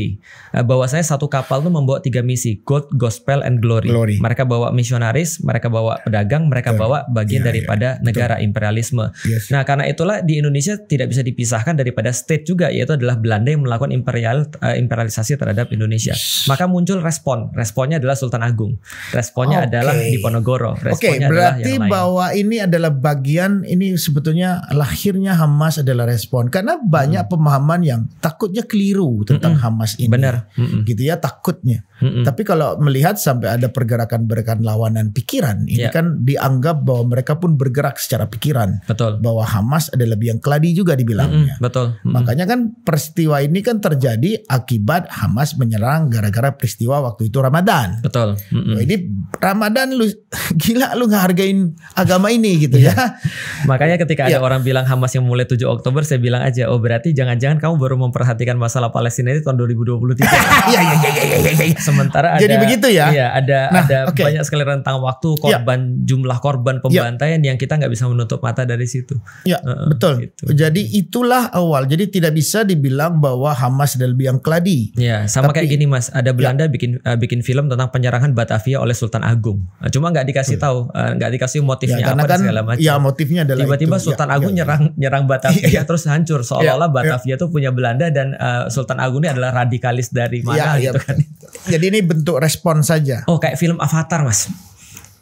[SPEAKER 1] Bahwasanya satu kapal itu membawa tiga misi, gold, gospel and glory. glory. Mereka bawa misionaris, mereka bawa pedagang, mereka yeah. bawa bagian yeah, daripada yeah. Iya. negara Betul. imperialisme. Yes. Nah, karena itulah di Indonesia tidak bisa dipisahkan daripada state juga yaitu adalah Belanda yang melakukan imperial uh, imperialisasi terhadap Indonesia. Maka muncul respon. Responnya adalah Sultan Agung. Responnya okay. adalah Diponegoro.
[SPEAKER 3] Oke, okay, berarti yang lain. bahwa
[SPEAKER 2] ini adalah bagian ini sebetulnya lahirnya Hamas adalah respon karena banyak hmm. pemahaman yang takutnya keliru tentang mm Hamas ini. Benar. Mm Gitu ya takutnya. Mm Tapi kalau melihat sampai ada pergerakan berikan lawanan pikiran. Ini yeah. kan dianggap bahwa mereka pun bergerak secara pikiran. Betul. Bahwa Hamas ada lebih yang keladi juga dibilangnya. Mm -hmm, betul. Mm -hmm. Makanya kan peristiwa ini kan terjadi akibat Hamas menyerang gara-gara peristiwa waktu itu Ramadan.
[SPEAKER 3] Betul. Mm -hmm.
[SPEAKER 2] Ini Ramadan lu [LAUGHS] gila lu nggak hargain agama ini gitu ya. [LAUGHS] Makanya ketika yeah. ada ya.
[SPEAKER 1] orang bilang Hamas yang mulai 7 Oktober saya bilang aja oh berarti jangan-jangan kamu baru memperhatikan masalah Palestina ini tahun 2023. [LAUGHS] Ya, ya, ya ya ya ya ya Sementara ada Jadi begitu itu ya. Iya,
[SPEAKER 3] ada nah, ada okay.
[SPEAKER 1] banyak sekali rentang waktu ya. korban ya. jumlah korban pembantaian ya. yang kita nggak bisa menutup mata dari situ.
[SPEAKER 2] uh, betul. Gitu. Jadi itulah awal. Jadi tidak bisa dibilang bahwa Hamas dan biang keladi.
[SPEAKER 1] Iya, sama Tapi, kayak gini Mas. Ada ya. Belanda ya. bikin uh, bikin film tentang penyerangan Batavia oleh Sultan Agung. Nah, cuma nggak dikasih tahu, eh, nggak uh, dikasih motifnya ya, apa kan, segala macam. Iya, motifnya adalah tiba-tiba Sultan Agung nyerang nyerang Batavia [LAUGHS] terus hancur seolah-olah Batavia tuh punya Belanda dan uh, Sultan Agung ini adalah radikalis dari mana gitu kan. Jadi ini bentuk respon saja. Oh kayak film Avatar mas.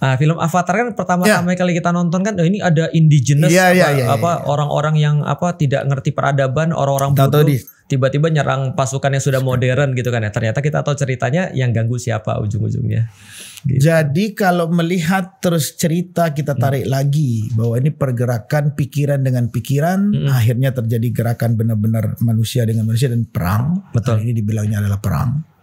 [SPEAKER 1] Nah, film Avatar kan pertama-tama ya. yeah. kali kita nonton kan oh, ini ada indigenous yeah, apa, yeah, yeah, yeah. Iya. orang-orang yang apa tidak ngerti peradaban, orang-orang bodoh tiba-tiba nyerang pasukan yang sudah modern gitu kan ya. Ternyata kita tahu ceritanya yang ganggu siapa ujung-ujungnya. Gitu. Jadi kalau melihat
[SPEAKER 2] terus cerita kita hmm. tarik hmm. lagi bahwa ini pergerakan pikiran dengan pikiran hmm. akhirnya terjadi gerakan benar-benar manusia dengan manusia dan perang. Betul. Nah, ini dibilangnya adalah perang.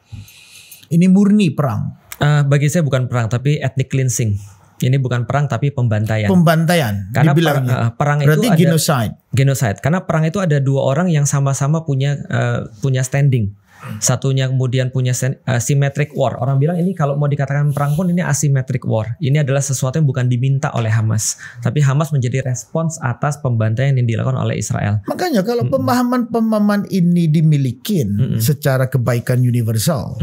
[SPEAKER 2] Ini murni perang.
[SPEAKER 1] Uh, bagi saya bukan perang tapi ethnic cleansing. Ini bukan perang tapi pembantaian.
[SPEAKER 2] Pembantaian. Karena per, uh, perang Berarti itu genocide.
[SPEAKER 1] ada genocide. Karena perang itu ada dua orang yang sama-sama punya uh, punya standing. Satunya kemudian punya symmetric war. Orang bilang ini kalau mau dikatakan perang pun ini asymmetric war. Ini adalah sesuatu yang bukan diminta oleh Hamas, tapi Hamas menjadi respons atas pembantaian yang dilakukan oleh
[SPEAKER 3] Israel.
[SPEAKER 2] Makanya kalau pemahaman-pemahaman ini dimiliki mm secara kebaikan universal,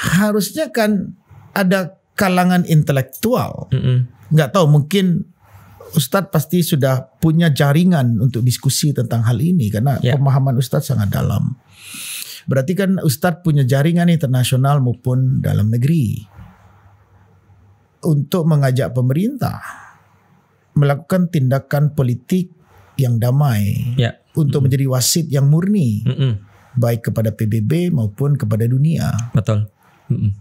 [SPEAKER 2] harusnya kan ada kalangan intelektual. Mm Nggak tahu mungkin Ustadz pasti sudah punya jaringan untuk diskusi tentang hal ini karena yeah. pemahaman Ustadz sangat dalam. Berarti kan Ustadz punya jaringan internasional maupun dalam negeri untuk mengajak pemerintah melakukan tindakan politik yang damai yeah. untuk mm -hmm. menjadi wasit yang murni mm -hmm. baik kepada PBB maupun kepada dunia. Betul. Mm-mm.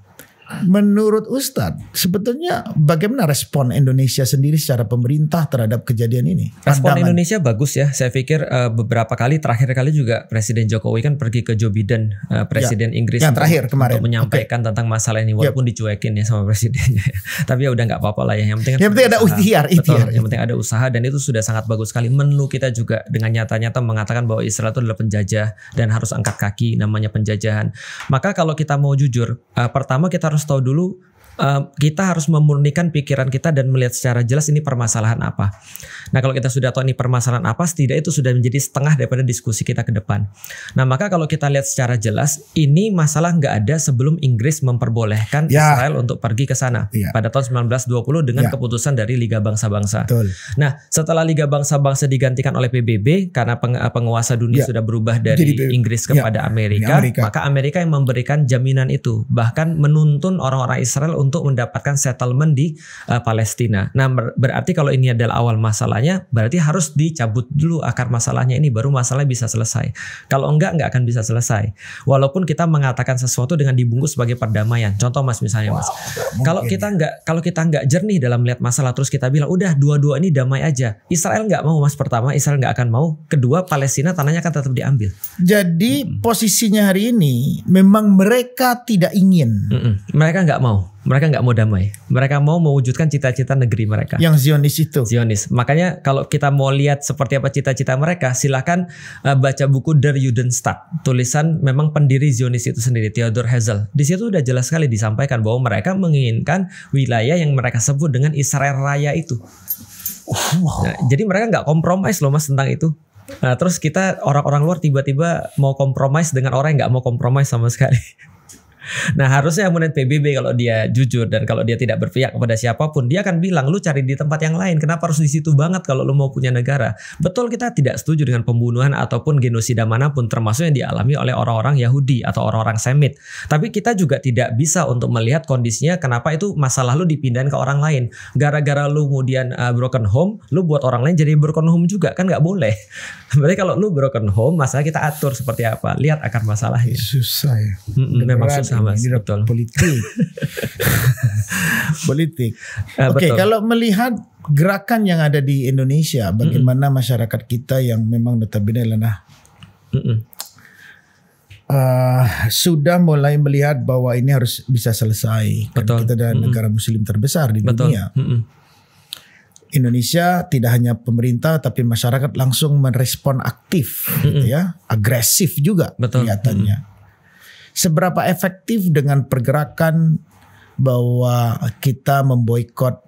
[SPEAKER 2] Menurut Ustadz, sebetulnya bagaimana respon Indonesia sendiri secara pemerintah terhadap kejadian ini? Respon Pandangan.
[SPEAKER 1] Indonesia bagus ya. Saya pikir uh, beberapa kali terakhir kali juga Presiden Jokowi kan pergi ke Joe Biden, uh, Presiden ya, Inggris yang terakhir kemarin untuk menyampaikan okay. tentang masalah ini walaupun yep. dicuekin ya sama [LAUGHS] presidennya. Tapi ya udah nggak apa-apa lah ya. Yang penting kan yang penting ada ikhtiar, ikhtiar. Yang penting ada usaha dan itu sudah sangat bagus sekali. Menlu kita juga dengan nyata-nyata mengatakan bahwa Israel itu adalah penjajah dan harus angkat kaki namanya penjajahan. Maka kalau kita mau jujur, uh, pertama kita harus harus tahu dulu Eh, kita harus memurnikan pikiran kita dan melihat secara jelas ini permasalahan apa. Nah, kalau kita sudah tahu ini permasalahan apa, setidaknya itu sudah menjadi setengah daripada diskusi kita ke depan. Nah, maka kalau kita lihat secara jelas, ini masalah nggak ada sebelum Inggris memperbolehkan ya. Israel untuk pergi ke sana ya. pada tahun 1920 dengan ya. keputusan dari Liga Bangsa-Bangsa. Nah, setelah Liga Bangsa-Bangsa digantikan oleh PBB karena eh, penguasa dunia ya. sudah berubah dari Jadi, Inggris ya. kepada ya. Amerika, Amerika, maka Amerika yang memberikan jaminan itu, bahkan menuntun orang-orang Israel untuk untuk mendapatkan settlement di uh, Palestina. Nah, berarti kalau ini adalah awal masalahnya, berarti harus dicabut dulu akar masalahnya ini baru masalah bisa selesai. Kalau enggak enggak akan bisa selesai. Walaupun kita mengatakan sesuatu dengan dibungkus sebagai perdamaian. Contoh Mas misalnya Mas. Wow, kalau kita ya. enggak kalau kita enggak jernih dalam melihat masalah terus kita bilang udah dua-dua ini damai aja. Israel enggak mau Mas pertama, Israel enggak akan mau. Kedua, Palestina tanahnya akan tetap diambil.
[SPEAKER 2] Jadi hmm. posisinya hari ini memang mereka tidak ingin.
[SPEAKER 1] Mm -mm. Mereka nggak mau. Mereka nggak mau damai. Mereka mau mewujudkan cita-cita negeri mereka. Yang Zionis itu. Zionis. Makanya kalau kita mau lihat seperti apa cita-cita mereka, silahkan uh, eh, baca buku Der Judenstadt. Tulisan memang pendiri Zionis itu sendiri, Theodor Hazel. Di situ udah jelas sekali disampaikan bahwa mereka menginginkan wilayah yang mereka sebut dengan Israel Raya itu. Wow. Nah, jadi mereka nggak kompromis loh mas tentang itu. Nah, terus kita orang-orang luar tiba-tiba mau kompromis dengan orang yang nggak mau kompromis sama sekali. Nah harusnya kemudian PBB kalau dia jujur dan kalau dia tidak berpihak kepada siapapun dia akan bilang lu cari di tempat yang lain kenapa harus di situ banget kalau lu mau punya negara. Betul kita tidak setuju dengan pembunuhan ataupun genosida manapun termasuk yang dialami oleh orang-orang Yahudi atau orang-orang Semit. Tapi kita juga tidak bisa untuk melihat kondisinya kenapa itu masalah lu dipindahin ke orang lain. Gara-gara lu kemudian uh, broken home lu buat orang lain jadi broken home juga kan nggak boleh. [LAUGHS] Berarti kalau lu broken home masalah kita atur seperti apa lihat akar masalahnya. Susah ya.
[SPEAKER 3] memang susah mas, ini betul. politik. [LAUGHS] politik. Uh, Oke, okay, kalau
[SPEAKER 2] melihat gerakan yang ada di Indonesia, bagaimana mm -mm. masyarakat kita yang memang notabene adalah mm -mm. Uh, ah, sudah mulai melihat bahwa ini harus bisa selesai. Betul. kita adalah mm -mm. negara Muslim terbesar di Betul. dunia. Mm -mm. Indonesia tidak hanya pemerintah tapi masyarakat langsung merespon aktif, mm -mm. gitu ya, agresif juga Betul. kelihatannya. -mm seberapa efektif dengan pergerakan bahwa
[SPEAKER 1] kita memboikot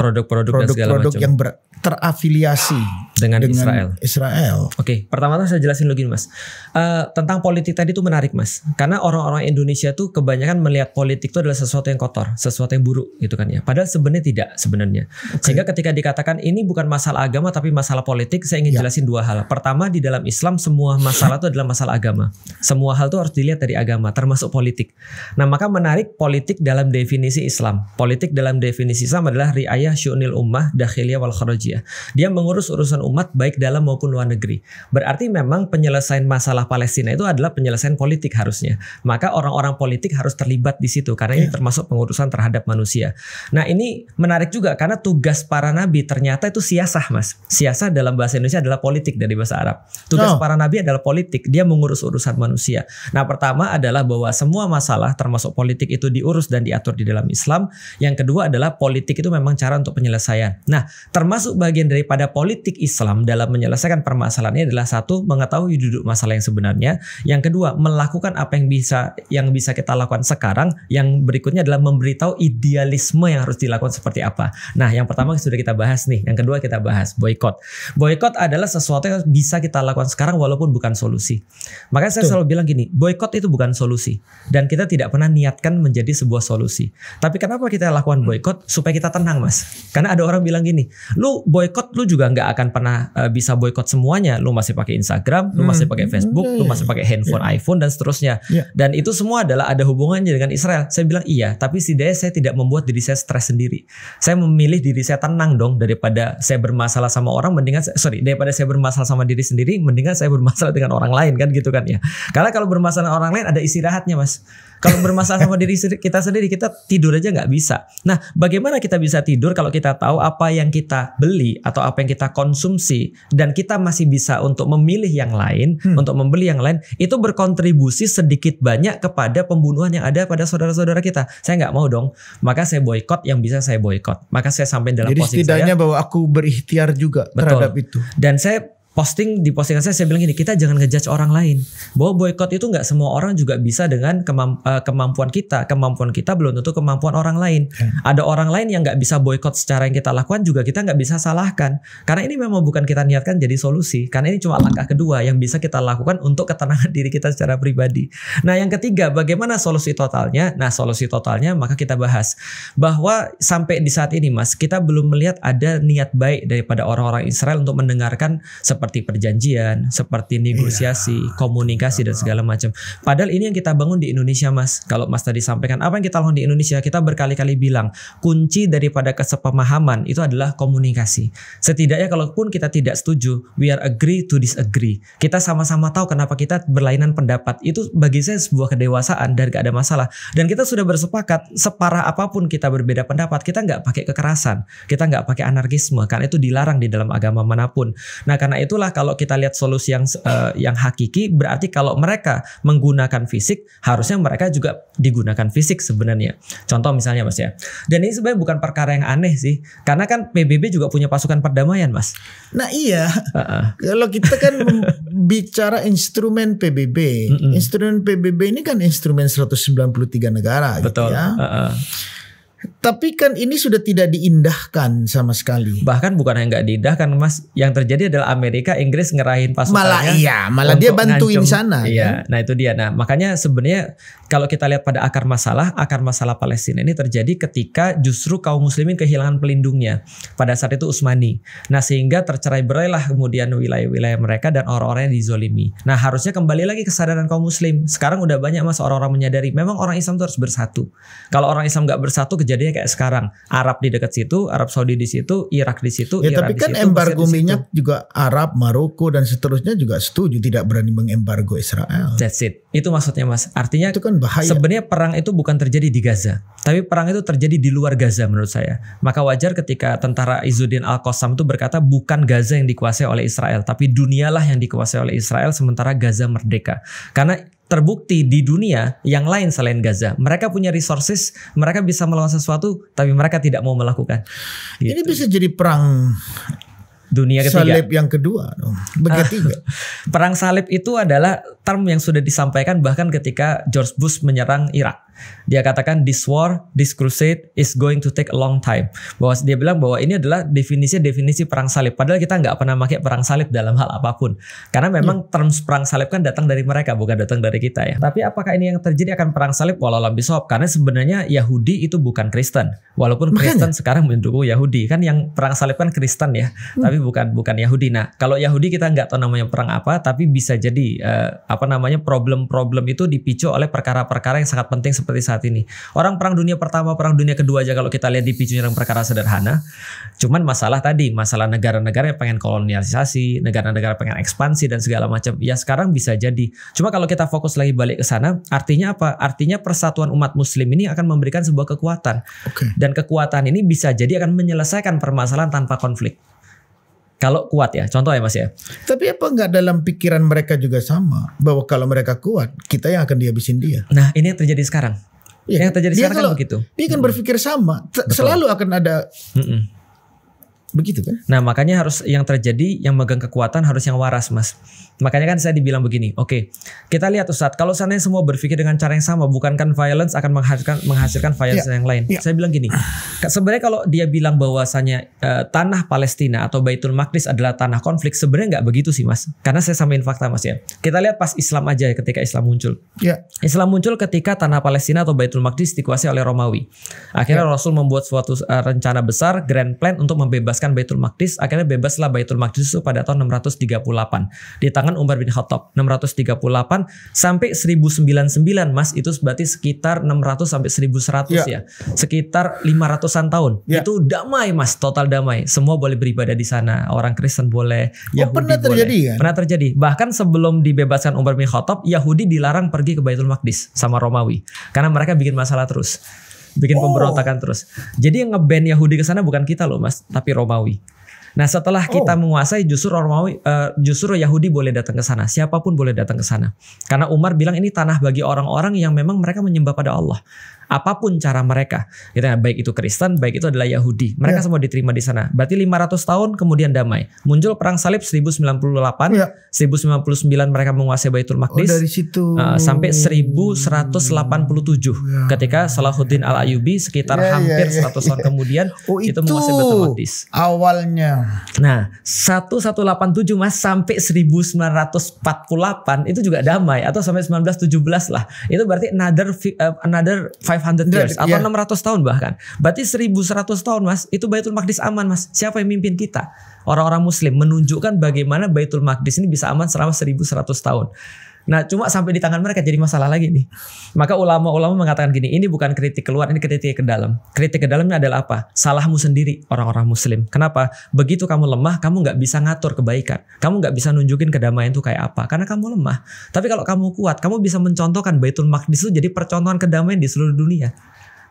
[SPEAKER 3] produk-produk yang
[SPEAKER 1] ber, terafiliasi
[SPEAKER 3] dengan, dengan Israel. Israel.
[SPEAKER 1] Oke, okay. pertama-tama saya jelasin dulu mas uh, tentang politik tadi itu menarik mas, karena orang-orang Indonesia tuh kebanyakan melihat politik itu adalah sesuatu yang kotor, sesuatu yang buruk gitu kan ya. Padahal sebenarnya tidak sebenarnya. Okay. Sehingga ketika dikatakan ini bukan masalah agama tapi masalah politik, saya ingin ya. jelasin dua hal. Pertama di dalam Islam semua masalah itu adalah masalah agama. Semua hal itu harus dilihat dari agama, termasuk politik. Nah maka menarik politik dalam definisi Islam. Politik dalam definisi Islam adalah riayah syunil ummah dakhiliyah wal kharajiyah ya. Dia mengurus urusan umat baik dalam maupun luar negeri. Berarti memang penyelesaian masalah Palestina itu adalah penyelesaian politik harusnya. Maka orang-orang politik harus terlibat di situ karena yeah. ini iya. termasuk pengurusan terhadap manusia. Nah, ini menarik juga karena tugas para nabi ternyata itu siasah, Mas. Siasah dalam bahasa Indonesia adalah politik dari bahasa Arab. Tugas oh. para nabi adalah politik, dia mengurus urusan manusia. Nah, pertama adalah bahwa semua masalah termasuk politik itu diurus dan diatur di dalam Islam. Yang kedua adalah politik itu memang cara untuk penyelesaian. Nah, termasuk bagian daripada politik Islam dalam menyelesaikan permasalahannya adalah satu mengetahui duduk masalah yang sebenarnya, yang kedua melakukan apa yang bisa yang bisa kita lakukan sekarang, yang berikutnya adalah memberitahu idealisme yang harus dilakukan seperti apa. Nah, yang pertama sudah kita bahas nih, yang kedua kita bahas boykot. Boykot adalah sesuatu yang bisa kita lakukan sekarang walaupun bukan solusi. Makanya saya Tuh. selalu bilang gini, boykot itu bukan solusi dan kita tidak pernah niatkan menjadi sebuah solusi. Tapi kenapa kita lakukan hmm. boykot supaya kita tenang, Mas? Karena ada orang bilang gini, "Lu boykot lu juga nggak akan pernah uh, bisa boykot semuanya. Lu masih pakai Instagram, lu masih hmm, pakai hmm, Facebook, okay. Iya, lu iya. masih pakai handphone yeah. iPhone dan seterusnya. Yeah. Dan itu semua adalah ada hubungannya dengan Israel. Saya bilang iya, tapi setidaknya saya tidak membuat diri saya stres sendiri. Saya memilih diri saya tenang dong daripada saya bermasalah sama orang mendingan sorry daripada saya bermasalah sama diri sendiri mendingan saya bermasalah dengan orang lain kan gitu kan ya. Karena kalau bermasalah orang lain ada istirahatnya mas. Kalau bermasalah sama diri kita sendiri, kita tidur aja nggak bisa. Nah, bagaimana kita bisa tidur kalau kita tahu apa yang kita beli atau apa yang kita konsumsi dan kita masih bisa untuk memilih yang lain, hmm. untuk membeli yang lain, itu berkontribusi sedikit banyak kepada pembunuhan yang ada pada saudara-saudara kita. Saya nggak mau dong, maka saya boykot yang bisa saya boykot. Maka saya sampai dalam Jadi posisi setidaknya saya, bahwa aku berikhtiar juga betul. terhadap itu. Dan saya posting di postingan saya saya bilang gini kita jangan ngejudge orang lain bahwa boykot itu nggak semua orang juga bisa dengan eh, kemampuan kita kemampuan kita belum tentu kemampuan orang lain hmm. ada orang lain yang nggak bisa boykot secara yang kita lakukan juga kita nggak bisa salahkan karena ini memang bukan kita niatkan jadi solusi karena ini cuma langkah kedua yang bisa kita lakukan untuk ketenangan [LAUGHS] diri kita secara pribadi nah yang ketiga bagaimana solusi totalnya nah solusi totalnya maka kita bahas bahwa sampai di saat ini mas kita belum melihat ada niat baik daripada orang-orang Israel untuk mendengarkan seperti perjanjian, seperti iya. negosiasi, iya. komunikasi dan segala macam. Padahal ini yang kita bangun di Indonesia, Mas. Kalau Mas tadi sampaikan apa yang kita lakukan di Indonesia, kita berkali-kali bilang kunci daripada kesepemahaman itu adalah komunikasi. Setidaknya kalaupun kita tidak setuju, we are agree to disagree. Kita sama-sama tahu kenapa kita berlainan pendapat. Itu bagi saya sebuah kedewasaan dan gak ada masalah. Dan kita sudah bersepakat separah apapun kita berbeda pendapat, kita nggak pakai kekerasan, kita nggak pakai anarkisme karena itu dilarang di dalam agama manapun. Nah karena itu itulah kalau kita lihat solusi yang uh, yang hakiki berarti kalau mereka menggunakan fisik harusnya mereka juga digunakan fisik sebenarnya. Contoh misalnya Mas ya. Dan ini sebenarnya bukan perkara yang aneh sih karena kan PBB juga punya pasukan perdamaian Mas. Nah iya. Uh
[SPEAKER 3] -uh.
[SPEAKER 2] Kalau kita kan bicara instrumen PBB, mm -mm. instrumen PBB ini kan instrumen 193 negara gitu Betul. gitu ya. Uh -uh. Tapi kan ini sudah tidak diindahkan sama sekali.
[SPEAKER 1] Bahkan bukan yang nggak diindahkan, Mas. Yang terjadi adalah Amerika, Inggris ngerahin pasukannya. Malah iya, malah dia bantuin ngancung. sana. Iya, kan? nah itu dia. Nah makanya sebenarnya kalau kita lihat pada akar masalah, akar masalah Palestina ini terjadi ketika justru kaum Muslimin kehilangan pelindungnya. Pada saat itu Utsmani. Nah sehingga tercerai berai lah kemudian wilayah-wilayah mereka dan orang-orang yang dizolimi. Nah harusnya kembali lagi kesadaran kaum Muslim. Sekarang udah banyak mas orang-orang menyadari memang orang Islam itu harus bersatu. Kalau orang Islam nggak bersatu terjadinya kayak sekarang Arab di dekat situ Arab Saudi di situ Irak di situ ya, tapi kan di situ, embargo
[SPEAKER 2] minyak juga Arab Maroko dan seterusnya juga setuju tidak berani mengembargo Israel that's it itu
[SPEAKER 1] maksudnya mas artinya itu kan bahaya sebenarnya perang itu bukan terjadi di Gaza tapi perang itu terjadi di luar Gaza menurut saya maka wajar ketika tentara Izzuddin Al Qassam itu berkata bukan Gaza yang dikuasai oleh Israel tapi dunialah yang dikuasai oleh Israel sementara Gaza merdeka karena terbukti di dunia yang lain selain Gaza. Mereka punya resources, mereka bisa melawan sesuatu, tapi mereka tidak mau melakukan. Gitu. Ini bisa jadi perang dunia ketiga. Salib yang kedua dong, ketiga. Ah. [LAUGHS] Perang salib itu adalah term yang sudah disampaikan bahkan ketika George Bush menyerang Irak. Dia katakan this war, this crusade is going to take a long time. Bahwa dia bilang bahwa ini adalah definisi definisi perang salib. Padahal kita nggak pernah pakai perang salib dalam hal apapun. Karena memang yeah. terms perang salib kan datang dari mereka, bukan datang dari kita ya. Tapi apakah ini yang terjadi akan perang salib walau lebih soft? Karena sebenarnya Yahudi itu bukan Kristen. Walaupun Kristen sekarang mendukung Yahudi kan yang perang salib kan Kristen ya. Hmm. Tapi bukan bukan Yahudi. Nah, kalau Yahudi kita nggak tahu namanya perang apa, tapi bisa jadi uh, apa namanya problem-problem itu dipicu oleh perkara-perkara yang sangat penting seperti saat ini. Orang perang dunia pertama, perang dunia kedua aja kalau kita lihat dipicu dengan perkara sederhana. Cuman masalah tadi, masalah negara-negara yang pengen kolonialisasi, negara-negara pengen ekspansi dan segala macam. Ya sekarang bisa jadi. Cuma kalau kita fokus lagi balik ke sana, artinya apa? Artinya persatuan umat muslim ini akan memberikan sebuah kekuatan. Okay. Dan kekuatan ini bisa jadi akan menyelesaikan permasalahan tanpa konflik. Kalau kuat ya, contoh ya Mas ya.
[SPEAKER 2] Tapi apa nggak dalam pikiran mereka juga sama bahwa kalau mereka kuat, kita yang akan dihabisin
[SPEAKER 1] dia. Nah, ini yang terjadi sekarang.
[SPEAKER 2] Ya, yang kan? terjadi sekarang kan kalau, kan begitu. Dia kan berpikir sama, Betul. selalu akan ada mm -mm. Begitu kan?
[SPEAKER 1] Nah, makanya harus yang terjadi yang megang kekuatan harus yang waras, Mas. Makanya kan saya dibilang begini, oke, okay, kita lihat Ustadz, kalau seandainya semua berpikir dengan cara yang sama, bukankan violence akan menghasilkan menghasilkan violence yeah. yang lain. Yeah. Saya bilang gini, sebenarnya kalau dia bilang bahwasanya uh, tanah Palestina atau Baitul Maqdis adalah tanah konflik, sebenarnya nggak begitu sih mas, karena saya samain fakta mas ya. Kita lihat pas Islam aja ya, ketika Islam muncul. Yeah. Islam muncul ketika tanah Palestina atau Baitul Maqdis dikuasai oleh Romawi. Akhirnya yeah. Rasul membuat suatu uh, rencana besar, grand plan untuk membebaskan Baitul Maqdis. Akhirnya bebaslah Baitul Maqdis itu pada tahun 638 di tangan zaman Umar bin Khattab 638 sampai 1099 Mas itu berarti sekitar 600 sampai 1100 yeah. ya sekitar 500-an tahun yeah. itu damai Mas total damai semua boleh beribadah di sana orang Kristen boleh oh, pernah boleh. terjadi kan? pernah terjadi bahkan sebelum dibebaskan Umar bin Khattab Yahudi dilarang pergi ke Baitul Maqdis sama Romawi karena mereka bikin masalah terus bikin oh. pemberontakan terus. Jadi yang ngeband Yahudi ke sana bukan kita loh, Mas, tapi Romawi. Nah setelah oh. kita menguasai justru Romawi, uh, justru Yahudi boleh datang ke sana. Siapapun boleh datang ke sana. Karena Umar bilang ini tanah bagi orang-orang yang memang mereka menyembah pada Allah apapun cara mereka gitu ya baik itu Kristen baik itu adalah Yahudi mereka yeah. semua diterima di sana berarti 500 tahun kemudian damai muncul perang salib 1098 yeah. 1099 mereka menguasai Baitul Maqdis oh, dari situ uh, sampai 1187 yeah. ketika Salahuddin Al Ayyubi sekitar yeah, ya, hampir yeah, yeah, 100 tahun yeah. kemudian [LAUGHS] oh, itu, itu menguasai Baitul Maqdis awalnya nah 1187 Mas sampai 1948 itu juga damai atau sampai 1917 lah itu berarti another eh, another 500 500 years atau yeah. Iya. 600 tahun bahkan. Berarti 1100 tahun Mas, itu Baitul Maqdis aman Mas. Siapa yang mimpin kita? Orang-orang muslim menunjukkan bagaimana Baitul Maqdis ini bisa aman selama 1100 tahun. Nah, cuma sampai di tangan mereka jadi masalah lagi nih. Maka ulama-ulama mengatakan gini, ini bukan kritik keluar, ini kritik ke dalam. Kritik ke dalamnya adalah apa? Salahmu sendiri orang-orang muslim. Kenapa? Begitu kamu lemah, kamu nggak bisa ngatur kebaikan. Kamu nggak bisa nunjukin kedamaian itu kayak apa. Karena kamu lemah. Tapi kalau kamu kuat, kamu bisa mencontohkan Baitul Maqdis itu jadi percontohan kedamaian di seluruh dunia.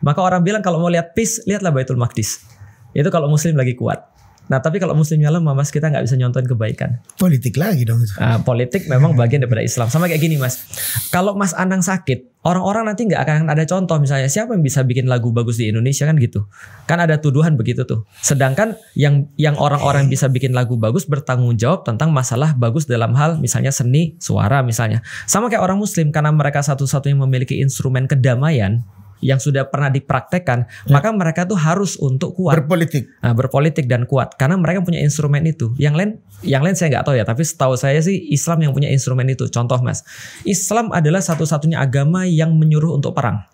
[SPEAKER 1] Maka orang bilang kalau mau lihat peace, lihatlah Baitul Maqdis. Itu kalau muslim lagi kuat. Nah tapi kalau muslimnya lemah mas kita nggak bisa nyontohin kebaikan. Politik lagi dong. Uh, politik memang bagian daripada Islam. Sama kayak gini mas. Kalau mas Anang sakit, orang-orang nanti nggak akan ada contoh misalnya siapa yang bisa bikin lagu bagus di Indonesia kan gitu. Kan ada tuduhan begitu tuh. Sedangkan yang yang orang-orang bisa bikin lagu bagus bertanggung jawab tentang masalah bagus dalam hal misalnya seni suara misalnya. Sama kayak orang Muslim karena mereka satu-satunya memiliki instrumen kedamaian yang sudah pernah dipraktekkan, ya. maka mereka tuh harus untuk kuat berpolitik, nah, berpolitik dan kuat karena mereka punya instrumen itu. Yang lain, yang lain saya nggak tahu ya, tapi setahu saya sih Islam yang punya instrumen itu. Contoh mas, Islam adalah satu-satunya agama yang menyuruh untuk perang,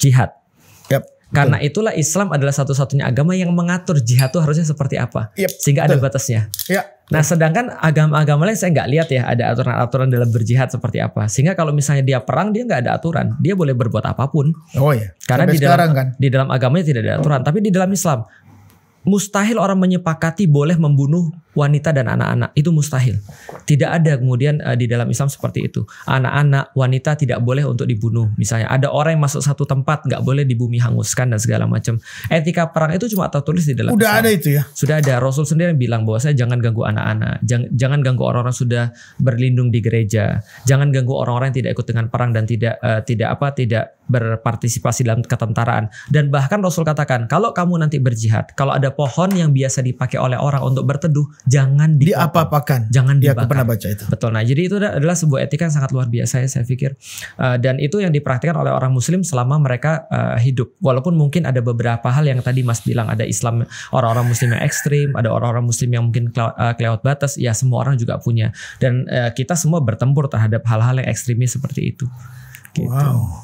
[SPEAKER 1] jihad. Yep. Karena itulah Islam adalah satu-satunya agama yang mengatur jihad itu harusnya seperti apa, yep. Iya, sehingga ada batasnya. Ya. Nah, sedangkan agama-agama lain saya nggak lihat ya ada aturan-aturan dalam berjihad seperti apa. Sehingga kalau misalnya dia perang dia nggak ada aturan, dia boleh berbuat apapun. Oh iya. Karena di dalam kan? di dalam agamanya tidak ada aturan, tapi di dalam Islam mustahil orang menyepakati boleh membunuh wanita dan anak-anak itu mustahil. Tidak ada kemudian uh, di dalam Islam seperti itu. Anak-anak, wanita tidak boleh untuk dibunuh. Misalnya ada orang yang masuk satu tempat nggak boleh di bumi hanguskan dan segala macam. Etika perang itu cuma tertulis di dalam. sudah ada itu ya. Sudah ada. Rasul sendiri yang bilang bahwa saya jangan ganggu anak-anak, jangan, jangan ganggu orang-orang sudah berlindung di gereja, jangan ganggu orang-orang yang tidak ikut dengan perang dan tidak uh, tidak apa tidak berpartisipasi dalam ketentaraan. Dan bahkan Rasul katakan, kalau kamu nanti berjihad, kalau ada pohon yang biasa dipakai oleh orang untuk berteduh, jangan diapa-apakan. Jangan ya, pernah baca itu. Betul. Nah, jadi itu adalah sebuah etika yang sangat luar biasa ya saya pikir. Uh, dan itu yang diperhatikan oleh orang muslim selama mereka uh, hidup. Walaupun mungkin ada beberapa hal yang tadi Mas bilang ada Islam orang-orang muslim yang ekstrim, ada orang-orang muslim yang mungkin eh, kelewat, uh, batas, ya semua orang juga punya. Dan uh, kita semua bertempur terhadap hal-hal yang ekstremis seperti itu.
[SPEAKER 2] Gitu. Wow.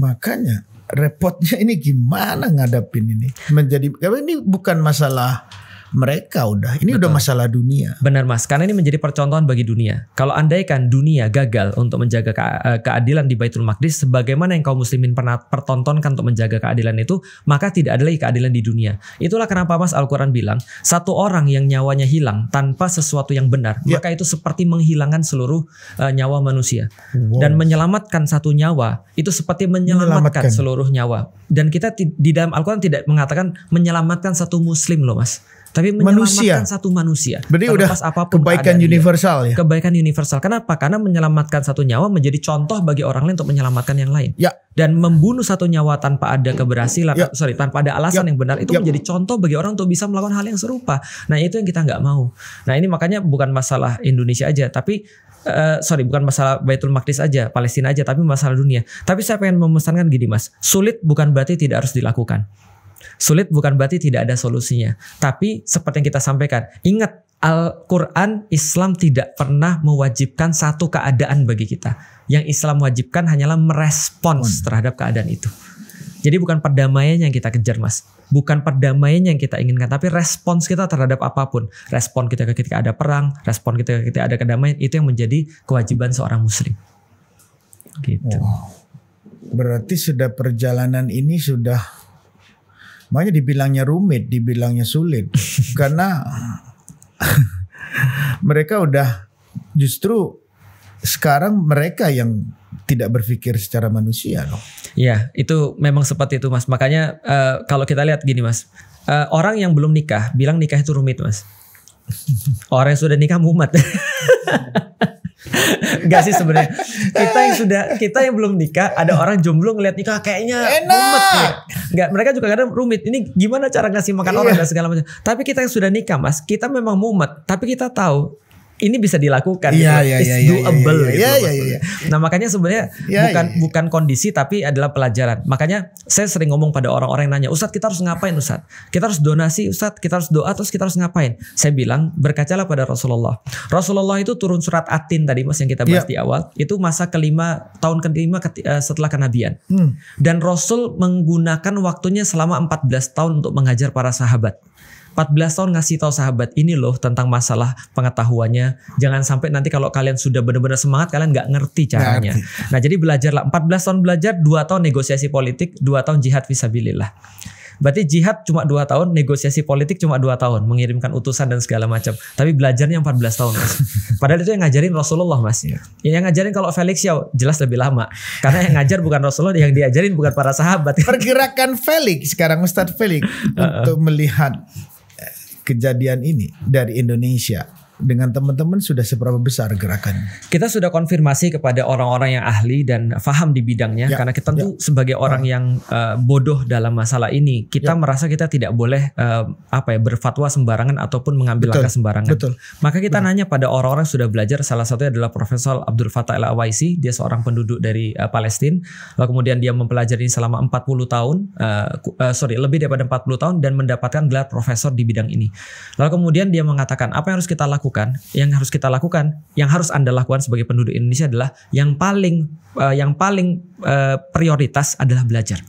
[SPEAKER 2] Makanya repotnya ini gimana ngadapin ini menjadi karena ini bukan masalah mereka udah. Ini Betul. udah masalah dunia.
[SPEAKER 1] Benar Mas, karena ini menjadi percontohan bagi dunia. Kalau andaikan dunia gagal untuk menjaga eh, keadilan di Baitul Maqdis sebagaimana yang kaum muslimin pernah pertontonkan untuk menjaga keadilan itu, maka tidak ada lagi keadilan di dunia. Itulah kenapa Mas Al-Qur'an bilang, satu orang yang nyawanya hilang tanpa sesuatu yang benar, ya. maka itu seperti menghilangkan seluruh uh, nyawa manusia. Wow. Dan menyelamatkan satu nyawa itu seperti menyelamatkan, menyelamatkan. seluruh nyawa. Dan kita di dalam Al-Qur'an tidak mengatakan menyelamatkan satu muslim loh, Mas tapi menyelamatkan satu manusia. Berarti udah apapun kebaikan universal dia. ya. Kebaikan universal. Kenapa? Karena menyelamatkan satu nyawa menjadi contoh bagi orang lain untuk menyelamatkan yang lain. Ya. Dan membunuh satu nyawa tanpa ada keberhasilan, ya. sorry, tanpa ada alasan ya. yang benar itu ya. menjadi contoh bagi orang untuk bisa melakukan hal yang serupa. Nah itu yang kita nggak mau. Nah ini makanya bukan masalah Indonesia aja, tapi Uh, sorry bukan masalah Baitul Maqdis aja, Palestina aja, tapi masalah dunia. Tapi saya pengen memesankan gini mas, sulit bukan berarti tidak harus dilakukan. Sulit bukan berarti tidak ada solusinya. Tapi seperti yang kita sampaikan, ingat Al-Quran Islam tidak pernah mewajibkan satu keadaan bagi kita. Yang Islam wajibkan hanyalah merespons terhadap keadaan itu. Jadi bukan perdamaian yang kita kejar mas, bukan perdamaian yang kita inginkan, tapi respons kita terhadap apapun, respon kita ketika ada perang, respon kita ketika ada kedamaian itu yang menjadi kewajiban seorang muslim.
[SPEAKER 3] Gitu.
[SPEAKER 2] Wow. Berarti sudah perjalanan ini sudah Makanya dibilangnya rumit, dibilangnya sulit [LAUGHS] karena mereka udah justru sekarang mereka yang tidak berpikir secara manusia loh.
[SPEAKER 1] Iya, itu memang seperti itu Mas. Makanya uh, kalau kita lihat gini Mas, uh, orang yang belum nikah bilang nikah itu rumit Mas. [LAUGHS] Orang yang sudah nikah mumet. [LAUGHS] Enggak [LAUGHS] sih sebenarnya.
[SPEAKER 3] Kita yang sudah
[SPEAKER 1] kita yang belum nikah, ada orang jomblo ngeliat nikah kayaknya rumit ya. Enggak, mereka juga kadang rumit. Ini gimana cara ngasih makan iya. orang dan segala macam. Tapi kita yang sudah nikah, Mas, kita memang mumet, tapi kita tahu ini bisa dilakukan yeah, gitu. yeah, it's yeah, iya, iya, doable yeah, yeah, gitu yeah, yeah, yeah. nah makanya sebenarnya yeah, bukan yeah, yeah. bukan kondisi tapi adalah pelajaran makanya saya sering ngomong pada orang-orang yang nanya Ustadz kita harus ngapain Ustadz kita harus donasi Ustadz kita harus doa terus kita harus ngapain saya bilang berkacalah pada Rasulullah Rasulullah itu turun surat atin tadi mas yang kita bahas yeah. di awal itu masa kelima tahun kelima eh, setelah kenabian hmm. dan Rasul menggunakan waktunya selama 14 tahun untuk mengajar para sahabat 14 tahun ngasih tahu sahabat ini loh tentang masalah pengetahuannya. Jangan sampai nanti kalau kalian sudah benar-benar semangat kalian nggak ngerti caranya. ngerti. Nah, jadi belajarlah 14 tahun belajar, dua tahun negosiasi politik, dua tahun jihad visabilillah. Berarti jihad cuma dua tahun, negosiasi politik cuma dua tahun, mengirimkan utusan dan segala macam. Tapi belajarnya 14 tahun, Mas. Padahal itu yang ngajarin Rasulullah, Mas. Yeah. Yang ngajarin kalau Felix ya jelas lebih lama. Karena yang ngajar bukan Rasulullah, yang diajarin bukan para sahabat. Pergerakan Felix sekarang Ustadz Felix [LAUGHS]
[SPEAKER 2] untuk melihat kejadian ini dari Indonesia dengan teman-teman sudah seberapa besar gerakannya?
[SPEAKER 1] Kita sudah konfirmasi kepada orang-orang yang ahli dan faham di bidangnya ya, karena kita ya. tuh sebagai orang ya. yang uh, bodoh dalam masalah ini, kita ya. merasa kita tidak boleh uh, apa ya berfatwa sembarangan ataupun mengambil betul, langkah sembarangan. Betul. Maka kita betul. nanya pada orang-orang yang sudah belajar salah satunya adalah Profesor Abdul Fatah El awaisi dia seorang penduduk dari uh, eh, Palestina. Lalu kemudian dia mempelajari selama 40 tahun uh, uh, sorry, lebih daripada 40 tahun dan mendapatkan gelar profesor di bidang ini. Lalu kemudian dia mengatakan apa yang harus kita lakukan lakukan, yang harus kita lakukan, yang harus Anda lakukan sebagai penduduk Indonesia adalah yang paling uh, yang paling uh, prioritas adalah belajar.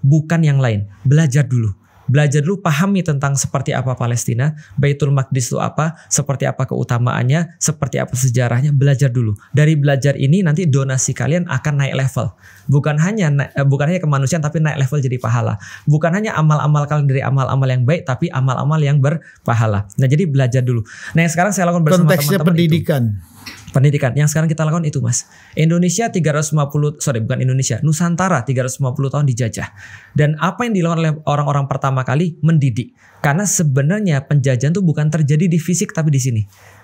[SPEAKER 1] Bukan yang lain. Belajar dulu belajar dulu pahami tentang seperti apa Palestina, Baitul Maqdis itu apa, seperti apa keutamaannya, seperti apa sejarahnya, belajar dulu. Dari belajar ini nanti donasi kalian akan naik level. Bukan hanya eh, bukan hanya kemanusiaan tapi naik level jadi pahala. Bukan hanya amal-amal kalian dari amal-amal yang baik tapi amal-amal yang berpahala. Nah, jadi belajar dulu. Nah, yang sekarang saya lakukan bersama teman-teman Konteksnya pendidikan. Itu pendidikan. Yang sekarang kita lakukan itu, Mas. Indonesia 350 sorry bukan Indonesia, Nusantara 350 tahun dijajah. Dan apa yang dilakukan oleh orang-orang pertama kali mendidik. Karena sebenarnya penjajahan itu bukan terjadi di fisik tapi di sini.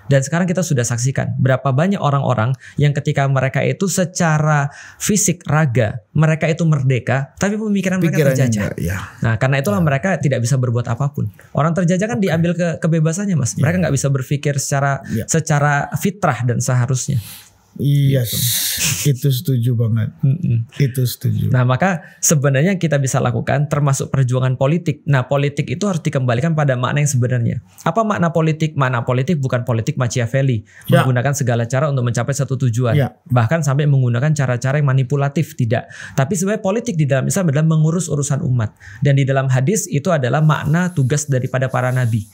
[SPEAKER 1] Dan sekarang kita sudah saksikan berapa banyak orang-orang yang ketika mereka itu secara fisik raga mereka itu merdeka, tapi pemikiran mereka terjajah. Enggak, ya. Nah, karena itulah ya. mereka tidak bisa berbuat apapun. Orang terjajah kan diambil ke kebebasannya, Mas. Mereka iya. nggak ya. bisa berpikir secara ya. secara fitrah dan seharusnya. Iya, yes,
[SPEAKER 2] gitu. itu setuju banget. Mm -mm. Itu setuju.
[SPEAKER 1] Nah, maka sebenarnya kita bisa lakukan termasuk perjuangan politik. Nah, politik itu harus dikembalikan pada makna yang sebenarnya. Apa makna politik? Makna politik bukan politik Machiavelli, ya. menggunakan segala cara untuk mencapai satu tujuan. Ya. Bahkan sampai menggunakan cara-cara yang manipulatif, tidak. Tapi sebenarnya politik di dalam Islam adalah mengurus urusan umat. Dan di dalam hadis itu adalah makna tugas daripada para nabi.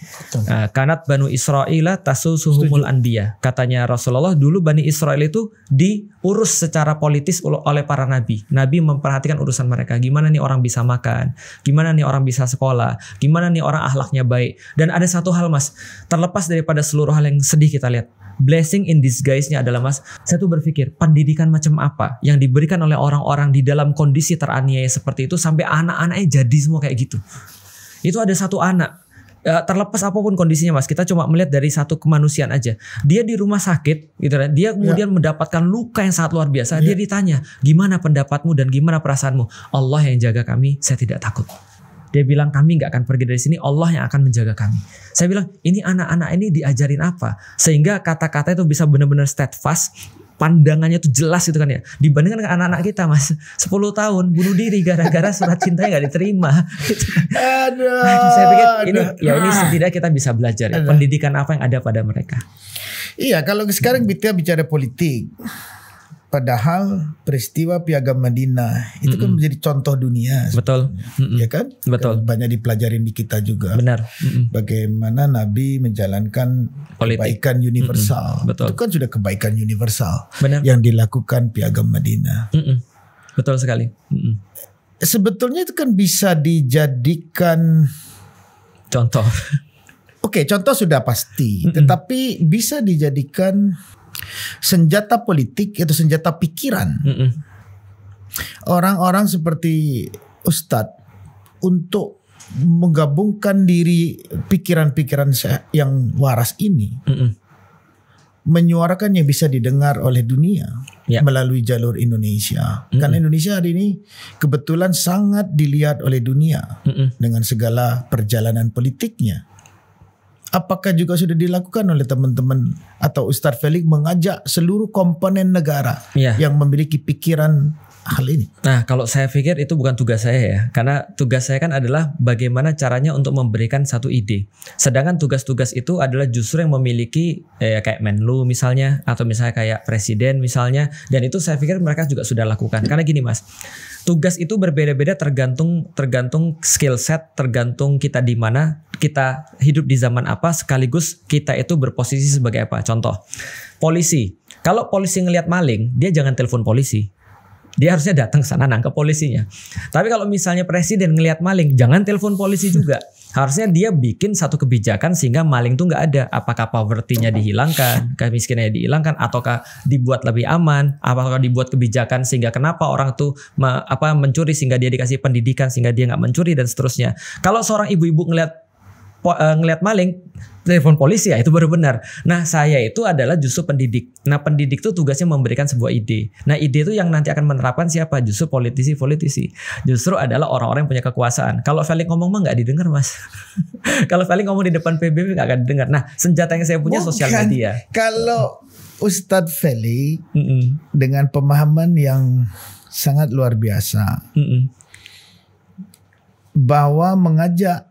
[SPEAKER 1] Ah, Kanat Banu Israel tasusuhumul anbiya. Katanya Rasulullah dulu Bani Israel itu diurus secara politis oleh para nabi. Nabi memperhatikan urusan mereka. Gimana nih orang bisa makan? Gimana nih orang bisa sekolah? Gimana nih orang ahlaknya baik? Dan ada satu hal mas, terlepas daripada seluruh hal yang sedih kita lihat. Blessing in disguise-nya adalah mas, saya tuh berpikir pendidikan macam apa yang diberikan oleh orang-orang di dalam kondisi teraniaya seperti itu sampai anak-anaknya jadi semua kayak gitu. Itu ada satu anak Eh, terlepas apapun kondisinya mas kita cuma melihat dari satu kemanusiaan aja dia di rumah sakit gitu kan dia ya. kemudian ya. mendapatkan luka yang sangat luar biasa ya. dia ditanya gimana pendapatmu dan gimana perasaanmu Allah yang jaga kami saya tidak takut dia bilang kami nggak akan pergi dari sini Allah yang akan menjaga kami saya bilang ini anak-anak ini diajarin apa sehingga kata-kata itu bisa benar-benar steadfast pandangannya tuh jelas gitu kan ya dibandingkan dengan anak-anak kita mas 10 tahun bunuh diri gara-gara surat cintanya nggak diterima aduh, saya pikir ini aduh. ya ini setidaknya kita bisa belajar ya, pendidikan apa yang ada pada mereka
[SPEAKER 2] iya kalau sekarang kita bicara politik Padahal peristiwa Piagam Madinah itu mm -mm. kan menjadi contoh dunia. Betul. Mm -mm. Ya kan? Betul. Kan banyak dipelajarin di kita juga. Benar. Mm -mm. Bagaimana Nabi menjalankan Politik. kebaikan universal. Mm -mm. Betul. Itu kan sudah kebaikan universal. Benar. Yang dilakukan Piagam Madinah. Mm -mm. Betul sekali. Mm -mm. Sebetulnya itu kan bisa dijadikan contoh. [LAUGHS] Oke, okay, contoh sudah pasti, mm -mm. tetapi bisa dijadikan senjata politik itu senjata pikiran. Orang-orang seperti Ustadz untuk menggabungkan diri pikiran-pikiran yang waras ini, Mm-mm. menyuarakan yang bisa didengar oleh dunia yeah. melalui jalur Indonesia. Mm-mm. Karena Indonesia hari ini kebetulan sangat dilihat oleh dunia Mm-mm. dengan segala perjalanan politiknya apakah juga sudah dilakukan oleh teman-teman atau Ustadz Felix mengajak seluruh komponen negara ya. yang memiliki pikiran hal ini?
[SPEAKER 1] Nah, kalau saya pikir itu bukan tugas saya ya, karena tugas saya kan adalah bagaimana caranya untuk memberikan satu ide. Sedangkan tugas-tugas itu adalah justru yang memiliki eh, kayak Menlu misalnya, atau misalnya kayak Presiden misalnya, dan itu saya pikir mereka juga sudah lakukan. Karena gini mas, tugas itu berbeda-beda tergantung tergantung skill set, tergantung kita di mana, kita hidup di zaman apa, sekaligus kita itu berposisi sebagai apa. Contoh, polisi. Kalau polisi ngelihat maling, dia jangan telepon polisi dia harusnya datang ke sana nangkep polisinya. Tapi kalau misalnya presiden ngelihat maling, jangan telepon polisi juga. Harusnya dia bikin satu kebijakan sehingga maling tuh nggak ada. Apakah poverty-nya dihilangkan, kemiskinannya dihilangkan, ataukah dibuat lebih aman, apakah dibuat kebijakan sehingga kenapa orang tuh apa mencuri sehingga dia dikasih pendidikan sehingga dia nggak mencuri dan seterusnya. Kalau seorang ibu-ibu ngelihat po, uh, eh, ngelihat maling telepon polisi ya itu baru benar. Nah saya itu adalah justru pendidik. Nah pendidik itu tugasnya memberikan sebuah ide. Nah ide itu yang nanti akan menerapkan siapa? Justru politisi-politisi. Justru adalah orang-orang yang punya kekuasaan. Kalau Felix ngomong mah nggak didengar mas. [LAUGHS] Kalau Felix ngomong di depan PBB nggak akan didengar. Nah senjata yang saya punya sosial media.
[SPEAKER 2] Kalau Ustadz Feli mm -mm. dengan pemahaman yang sangat luar biasa mm -mm. bahwa mengajak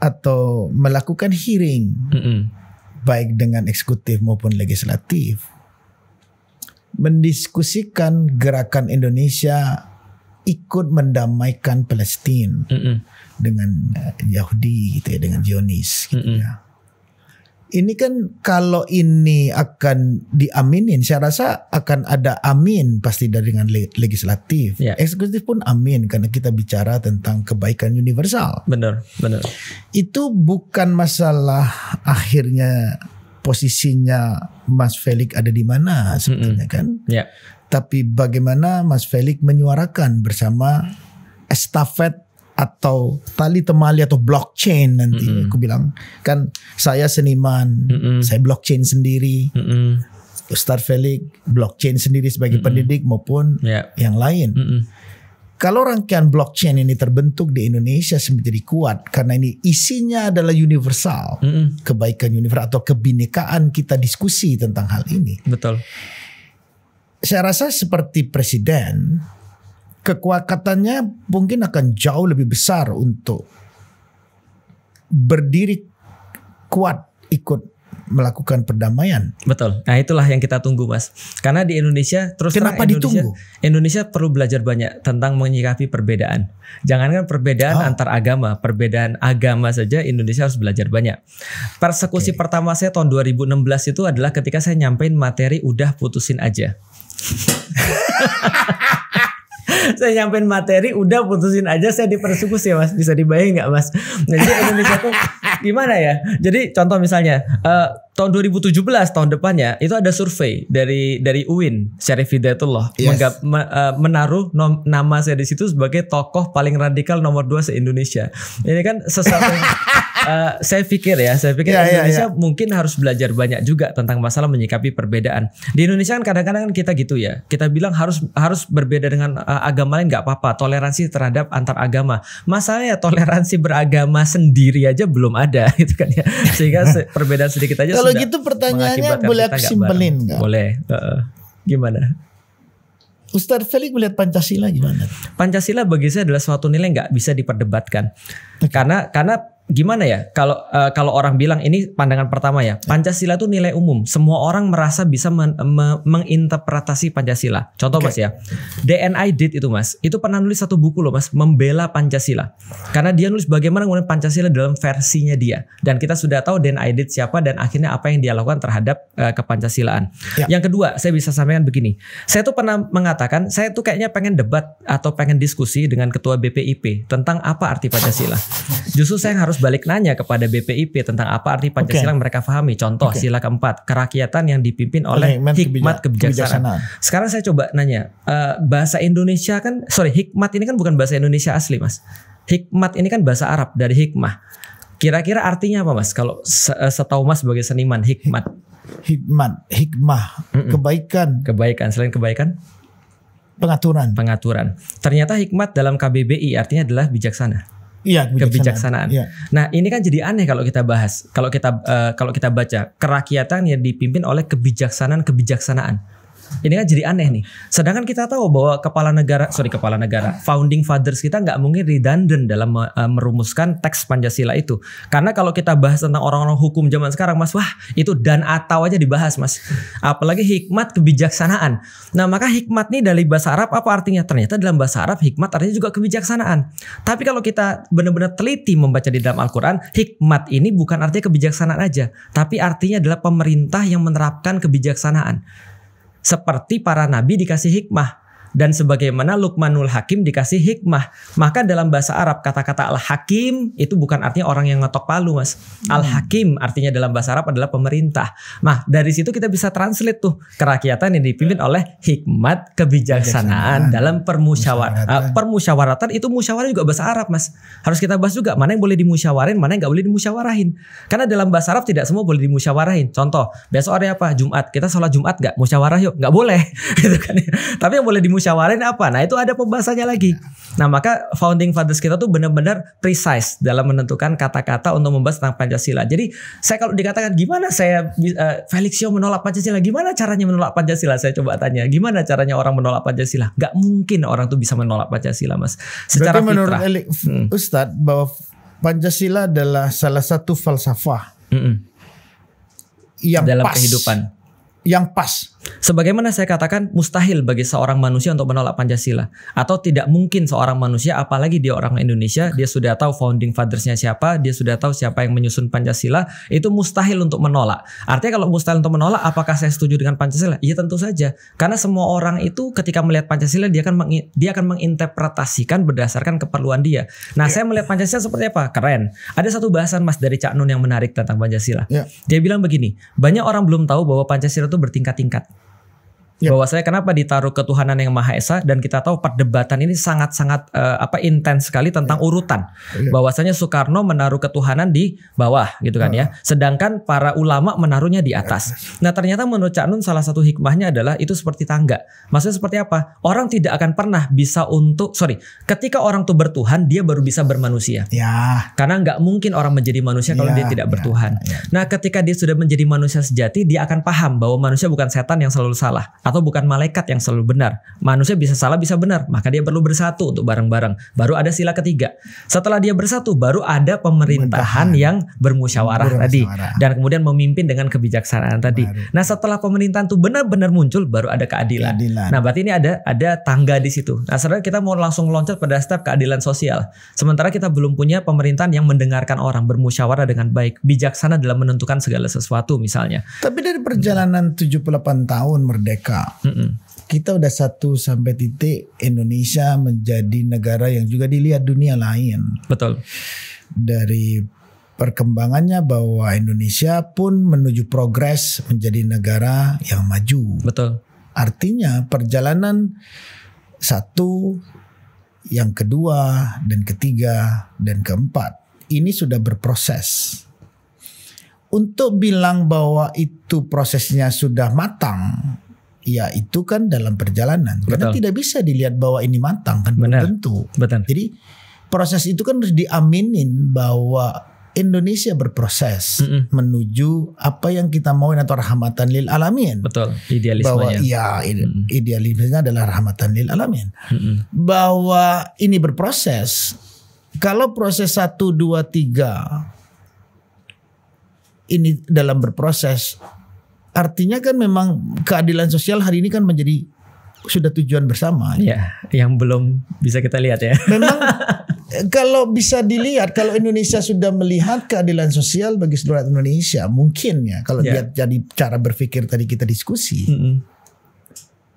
[SPEAKER 2] atau melakukan hearing mm -mm. baik dengan eksekutif maupun legislatif mendiskusikan gerakan Indonesia ikut mendamaikan Palestina mm -mm. dengan eh, Yahudi gitu ya dengan Zionis gitu mm -mm. ya ini kan kalau ini akan diaminin, saya rasa akan ada amin pasti dari dengan legislatif, ya. eksekutif pun amin karena kita bicara tentang kebaikan universal.
[SPEAKER 3] Benar, benar.
[SPEAKER 2] Itu bukan masalah akhirnya posisinya Mas Felix ada di mana sebetulnya mm -hmm. kan, Ya. tapi bagaimana Mas Felix menyuarakan bersama estafet atau tali temali atau blockchain nanti mm -hmm. aku bilang kan saya seniman mm -hmm. saya blockchain sendiri mm -hmm. Ustadz Felix blockchain sendiri sebagai mm -hmm. pendidik maupun yeah. yang lain mm -hmm. kalau rangkaian blockchain ini terbentuk di Indonesia menjadi kuat karena ini isinya adalah universal mm -hmm. kebaikan universal atau kebinekaan kita diskusi tentang hal ini betul saya rasa seperti presiden kekuatannya mungkin akan jauh lebih besar untuk berdiri kuat ikut melakukan perdamaian.
[SPEAKER 1] Betul. Nah, itulah yang kita tunggu, Mas. Karena di Indonesia terus Kenapa Indonesia, ditunggu? Indonesia perlu belajar banyak tentang menyikapi perbedaan. Jangankan perbedaan oh. antar agama, perbedaan agama saja Indonesia harus belajar banyak. Persekusi okay. pertama saya tahun 2016 itu adalah ketika saya nyampein materi udah putusin aja. [LAUGHS] [LAUGHS] saya nyampein materi udah putusin aja saya dipersekusi ya mas bisa dibayang nggak mas jadi [LAUGHS] Indonesia tuh gimana ya jadi contoh misalnya uh, tahun 2017 tahun depannya itu ada survei dari dari UIN Syarif Hidayatullah yes. menggap, me, uh, menaruh nom, nama saya di situ sebagai tokoh paling radikal nomor dua se Indonesia ini kan sesuatu yang [LAUGHS] uh, saya pikir ya, saya pikir yeah, iya, Indonesia yeah, yeah. mungkin harus belajar banyak juga tentang masalah menyikapi perbedaan. Di Indonesia kan kadang-kadang kan kita gitu ya, kita bilang harus harus berbeda dengan uh, agama lain nggak apa-apa, toleransi terhadap antar agama. Masalahnya toleransi beragama sendiri aja belum ada [LAUGHS] gitu kan ya, sehingga se perbedaan sedikit aja. Kalau gitu pertanyaannya boleh aku simpelin nggak? Boleh. Uh, gimana?
[SPEAKER 2] Ustaz Felix melihat Pancasila gimana?
[SPEAKER 1] Pancasila bagi saya adalah suatu nilai nggak bisa diperdebatkan. Karena karena gimana ya kalau uh, kalau orang bilang ini pandangan pertama ya Pancasila tuh nilai umum semua orang merasa bisa men, me, menginterpretasi Pancasila contoh okay. mas ya DNI did itu mas itu pernah nulis satu buku loh mas membela Pancasila karena dia nulis bagaimana kemudian Pancasila dalam versinya dia dan kita sudah tahu DNI did siapa dan akhirnya apa yang dia lakukan terhadap uh, eh, kepancasilaan yeah. yang kedua saya bisa sampaikan begini saya tuh pernah mengatakan saya tuh kayaknya pengen debat atau pengen diskusi dengan ketua BPIP tentang apa arti Pancasila justru saya harus harus balik nanya kepada BPIP tentang apa arti Pancasila okay. yang mereka pahami. Contoh okay. sila keempat, kerakyatan yang dipimpin oleh okay, hikmat kebijaksanaan. kebijaksanaan. Sekarang saya coba nanya, uh, bahasa Indonesia kan, sorry, hikmat ini kan bukan bahasa Indonesia asli, Mas. Hikmat ini kan bahasa Arab dari hikmah. Kira-kira artinya apa, Mas? Kalau eh, setahu Mas sebagai seniman, hikmat. Hikmat, hikmah, mm -mm. kebaikan. Kebaikan, selain kebaikan? Pengaturan. Pengaturan. Ternyata hikmat dalam KBBI artinya adalah bijaksana.
[SPEAKER 2] Iya, kebijaksanaan. kebijaksanaan.
[SPEAKER 1] Ya. Nah, ini kan jadi aneh kalau kita bahas, kalau kita uh, kalau kita baca kerakyatan yang dipimpin oleh kebijaksanaan-kebijaksanaan. Ini kan jadi aneh nih. Sedangkan kita tahu bahwa kepala negara, sorry kepala negara, founding fathers kita nggak mungkin redundant dalam eh, merumuskan teks Pancasila itu. Karena kalau kita bahas tentang orang-orang hukum zaman sekarang, Mas, wah itu dan atau aja dibahas, Mas. Apalagi hikmat kebijaksanaan. Nah maka hikmat nih dari bahasa Arab apa artinya? Ternyata dalam bahasa Arab hikmat artinya juga kebijaksanaan. Tapi kalau kita benar-benar teliti membaca di dalam Al-Quran, hikmat ini bukan artinya kebijaksanaan aja, tapi artinya adalah pemerintah yang menerapkan kebijaksanaan seperti para nabi dikasih hikmah dan sebagaimana Luqmanul Hakim dikasih hikmah. Maka dalam bahasa Arab kata-kata al-hakim itu bukan artinya orang yang ngetok palu, Mas. Hmm. Al-hakim artinya dalam bahasa Arab adalah pemerintah. Nah, dari situ kita bisa translate tuh kerakyatan yang dipimpin oleh hikmat kebijaksanaan, dalam permusyawaratan. Eh, permusyawaratan itu musyawarah juga bahasa Arab, Mas. Harus kita bahas juga mana yang boleh dimusyawarin, mana yang nggak boleh dimusyawarahin. Karena dalam bahasa Arab tidak semua boleh dimusyawarahin. Contoh, besok hari apa? Jumat. Kita sholat Jumat nggak? Musyawarah yuk, nggak boleh. [LAUGHS] gitu kan. Ya. Tapi yang boleh dimusyawarah disyawarin apa? Nah, itu ada pembahasannya lagi. Ya. Nah, maka founding fathers kita tuh benar-benar precise dalam menentukan kata-kata untuk membahas tentang Pancasila. Jadi, saya kalau dikatakan gimana saya uh, eh, Felixio menolak Pancasila, gimana caranya menolak Pancasila? Saya coba tanya, gimana caranya orang menolak Pancasila? Gak mungkin orang tuh bisa menolak Pancasila, Mas. Secara Berarti menurut fitrah. Eli, hmm. Ustadz bahwa Pancasila
[SPEAKER 2] adalah salah satu falsafah.
[SPEAKER 1] Mm -mm. Yang dalam pas, kehidupan. Yang pas Sebagaimana saya katakan, mustahil bagi seorang manusia untuk menolak Pancasila, atau tidak mungkin seorang manusia, apalagi dia orang Indonesia, dia sudah tahu founding fathersnya siapa, dia sudah tahu siapa yang menyusun Pancasila, itu mustahil untuk menolak. Artinya, kalau mustahil untuk menolak, apakah saya setuju dengan Pancasila? Iya, tentu saja, karena semua orang itu ketika melihat Pancasila, dia akan meng, dia akan menginterpretasikan berdasarkan keperluan dia. Nah, ya. saya melihat Pancasila seperti apa? Keren. Ada satu bahasan Mas dari Cak Nun yang menarik tentang Pancasila. Ya. Dia bilang begini, banyak orang belum tahu bahwa Pancasila itu bertingkat-tingkat. Yep. Bahwasanya kenapa ditaruh ketuhanan yang maha esa dan kita tahu perdebatan ini sangat-sangat uh, apa intens sekali tentang yep. Iya. urutan. Yep. Iya. Bahwasanya Soekarno menaruh ketuhanan di bawah gitu kan uh. ya. Iya. Sedangkan para ulama menaruhnya di atas. Nah, ternyata menurut Cak Nun salah satu hikmahnya adalah itu seperti tangga. Maksudnya seperti apa? Orang tidak akan pernah bisa untuk sorry, ketika orang tuh bertuhan dia baru bisa bermanusia. Ya. Karena nggak mungkin orang menjadi manusia kalau dia tidak bertuhan. Yeah. Yeah. Nah, ketika dia sudah menjadi manusia sejati, dia akan paham bahwa manusia bukan setan yang selalu salah atau bukan malaikat yang selalu benar. Manusia bisa salah bisa benar, maka dia perlu bersatu untuk bareng-bareng. Baru ada sila ketiga. Setelah dia bersatu, baru ada pemerintahan Mentahan. yang bermusyawarah, tadi dan kemudian memimpin dengan kebijaksanaan tadi. Nah, setelah pemerintahan itu benar-benar muncul baru ada keadilan. keadilan. Nah, berarti ini ada ada tangga di situ. Nah, sekarang kita mau langsung loncat pada step keadilan sosial. Sementara kita belum punya pemerintahan yang mendengarkan orang, bermusyawarah dengan baik, bijaksana dalam menentukan segala sesuatu misalnya.
[SPEAKER 2] Tapi dari perjalanan 78 tahun merdeka Mm -mm. Kita udah satu sampai titik Indonesia menjadi negara yang juga dilihat dunia lain. Betul. Dari perkembangannya bahwa Indonesia pun menuju progres menjadi negara yang maju. Betul. Artinya perjalanan satu, yang kedua, dan ketiga, dan keempat ini sudah berproses. Untuk bilang bahwa itu prosesnya sudah matang, ya itu kan dalam perjalanan Betul. karena tidak bisa dilihat bahwa ini matang kan Benar. tentu. Betul. Jadi proses itu kan harus diaminin bahwa Indonesia berproses mm -mm. menuju apa yang kita mau atau rahmatan lil alamin.
[SPEAKER 3] Betul, idealismenya. Bahwa ya mm
[SPEAKER 2] -mm. idealismenya adalah rahmatan lil alamin. Mm -mm. Bahwa ini berproses. Kalau proses 1 2 3 ini dalam berproses artinya kan memang keadilan sosial hari ini kan menjadi sudah tujuan bersama. Ya,
[SPEAKER 1] yang belum bisa kita lihat ya. Memang [LAUGHS]
[SPEAKER 2] kalau bisa dilihat kalau Indonesia sudah melihat keadilan sosial bagi seluruh Indonesia mungkin ya kalau ya. dia jadi cara berpikir tadi
[SPEAKER 1] kita diskusi. Mm -hmm.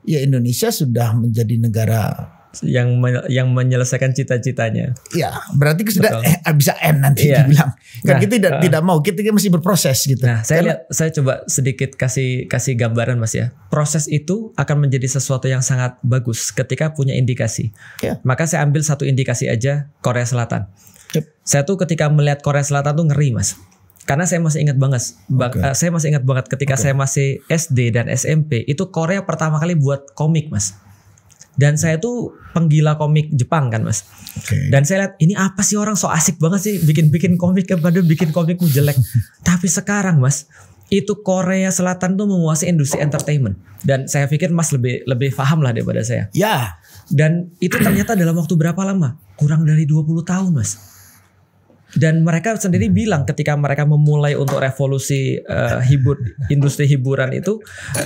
[SPEAKER 2] Ya Indonesia sudah menjadi negara
[SPEAKER 1] yang me yang menyelesaikan cita-citanya.
[SPEAKER 2] Iya, berarti sudah eh, ah, bisa nanti iya. dibilang.
[SPEAKER 1] Kan nah, kita tidak uh, tidak mau, kita kan masih berproses gitu. Nah, saya lihat, saya coba sedikit kasih kasih gambaran Mas ya. Proses itu akan menjadi sesuatu yang sangat bagus ketika punya indikasi. Iya. Maka saya ambil satu indikasi aja Korea Selatan. Yep. Saya tuh ketika melihat Korea Selatan tuh ngeri Mas karena saya masih ingat banget, okay. Eh, saya masih ingat banget ketika okay. saya masih SD dan SMP itu Korea pertama kali buat komik mas. Dan saya tuh penggila komik Jepang kan mas. Okay. Dan saya lihat ini apa sih orang so asik banget sih bikin-bikin komik kepada bikin komikku jelek. [LAUGHS] Tapi sekarang mas itu Korea Selatan tuh menguasai industri entertainment dan saya pikir Mas lebih lebih paham lah daripada saya. Ya. Dan itu ternyata dalam waktu berapa lama? Kurang dari 20 tahun, Mas. Dan mereka sendiri hmm. bilang ketika mereka memulai untuk revolusi uh, eh, hibur [LAUGHS] industri hiburan itu,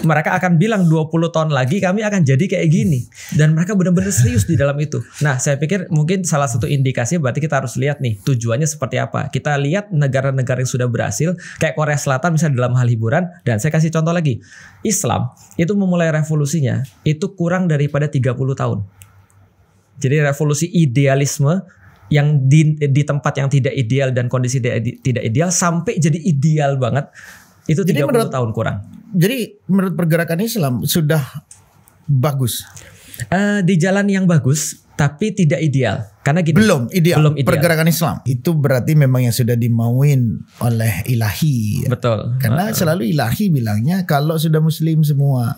[SPEAKER 1] mereka akan bilang 20 tahun lagi kami akan jadi kayak gini. Dan mereka benar-benar serius di dalam itu. Nah, saya pikir mungkin salah satu indikasi berarti kita harus lihat nih tujuannya seperti apa. Kita lihat negara-negara yang sudah berhasil kayak Korea Selatan misalnya dalam hal hiburan dan saya kasih contoh lagi. Islam itu memulai revolusinya itu kurang daripada 30 tahun. Jadi revolusi idealisme yang di, di tempat yang tidak ideal dan kondisi tidak ideal sampai jadi ideal banget itu jadi 30 menurut, tahun kurang. Jadi menurut pergerakan Islam sudah bagus. Uh, di jalan yang bagus tapi tidak ideal karena gini, belum ideal belum ideal. pergerakan
[SPEAKER 2] Islam itu berarti memang yang sudah dimauin oleh ilahi
[SPEAKER 3] ya. betul karena uh.
[SPEAKER 2] selalu ilahi bilangnya kalau sudah muslim semua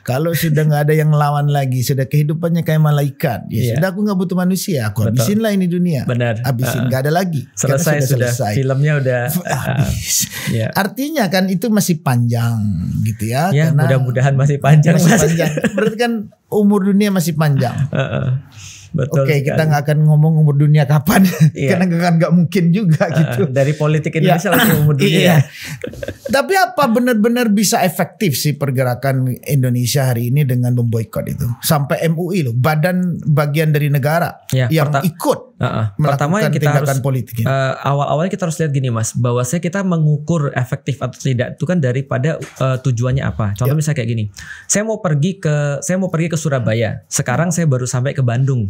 [SPEAKER 2] kalau sudah nggak ada yang lawan lagi, sudah kehidupannya kayak malaikat. Ya yeah. sudah aku nggak butuh manusia, aku Betul. habisin lah ini dunia. Benar. Habisin ah. nggak uh, ada lagi. Selesai sudah, sudah. Selesai.
[SPEAKER 1] Filmnya udah [LAUGHS] ah, ah. habis. yeah.
[SPEAKER 2] Artinya kan itu masih panjang gitu ya. Ya yeah, mudah-mudahan
[SPEAKER 1] masih panjang. Masih panjang.
[SPEAKER 2] Berarti kan umur dunia masih panjang.
[SPEAKER 1] Uh, [LAUGHS] uh.
[SPEAKER 3] Oke, okay, kita
[SPEAKER 2] nggak akan ngomong umur dunia kapan, [LAUGHS] iya. karena kan nggak mungkin juga uh, gitu. Dari
[SPEAKER 3] politik iya. Indonesia langsung umur dunia. Iya.
[SPEAKER 2] Tapi apa benar-benar bisa efektif sih pergerakan Indonesia hari ini dengan memboikot itu? Sampai MUI loh, badan bagian dari negara
[SPEAKER 3] ya, yang ikut uh, uh, pertama yang kita tindakan harus, politik. Ini. Uh, eh, awal-awalnya
[SPEAKER 1] kita harus lihat gini mas, bahwa saya kita mengukur efektif atau tidak itu kan daripada uh, tujuannya apa. Contoh ya. misalnya kayak gini, saya mau pergi ke saya mau pergi ke Surabaya, sekarang saya baru sampai ke Bandung.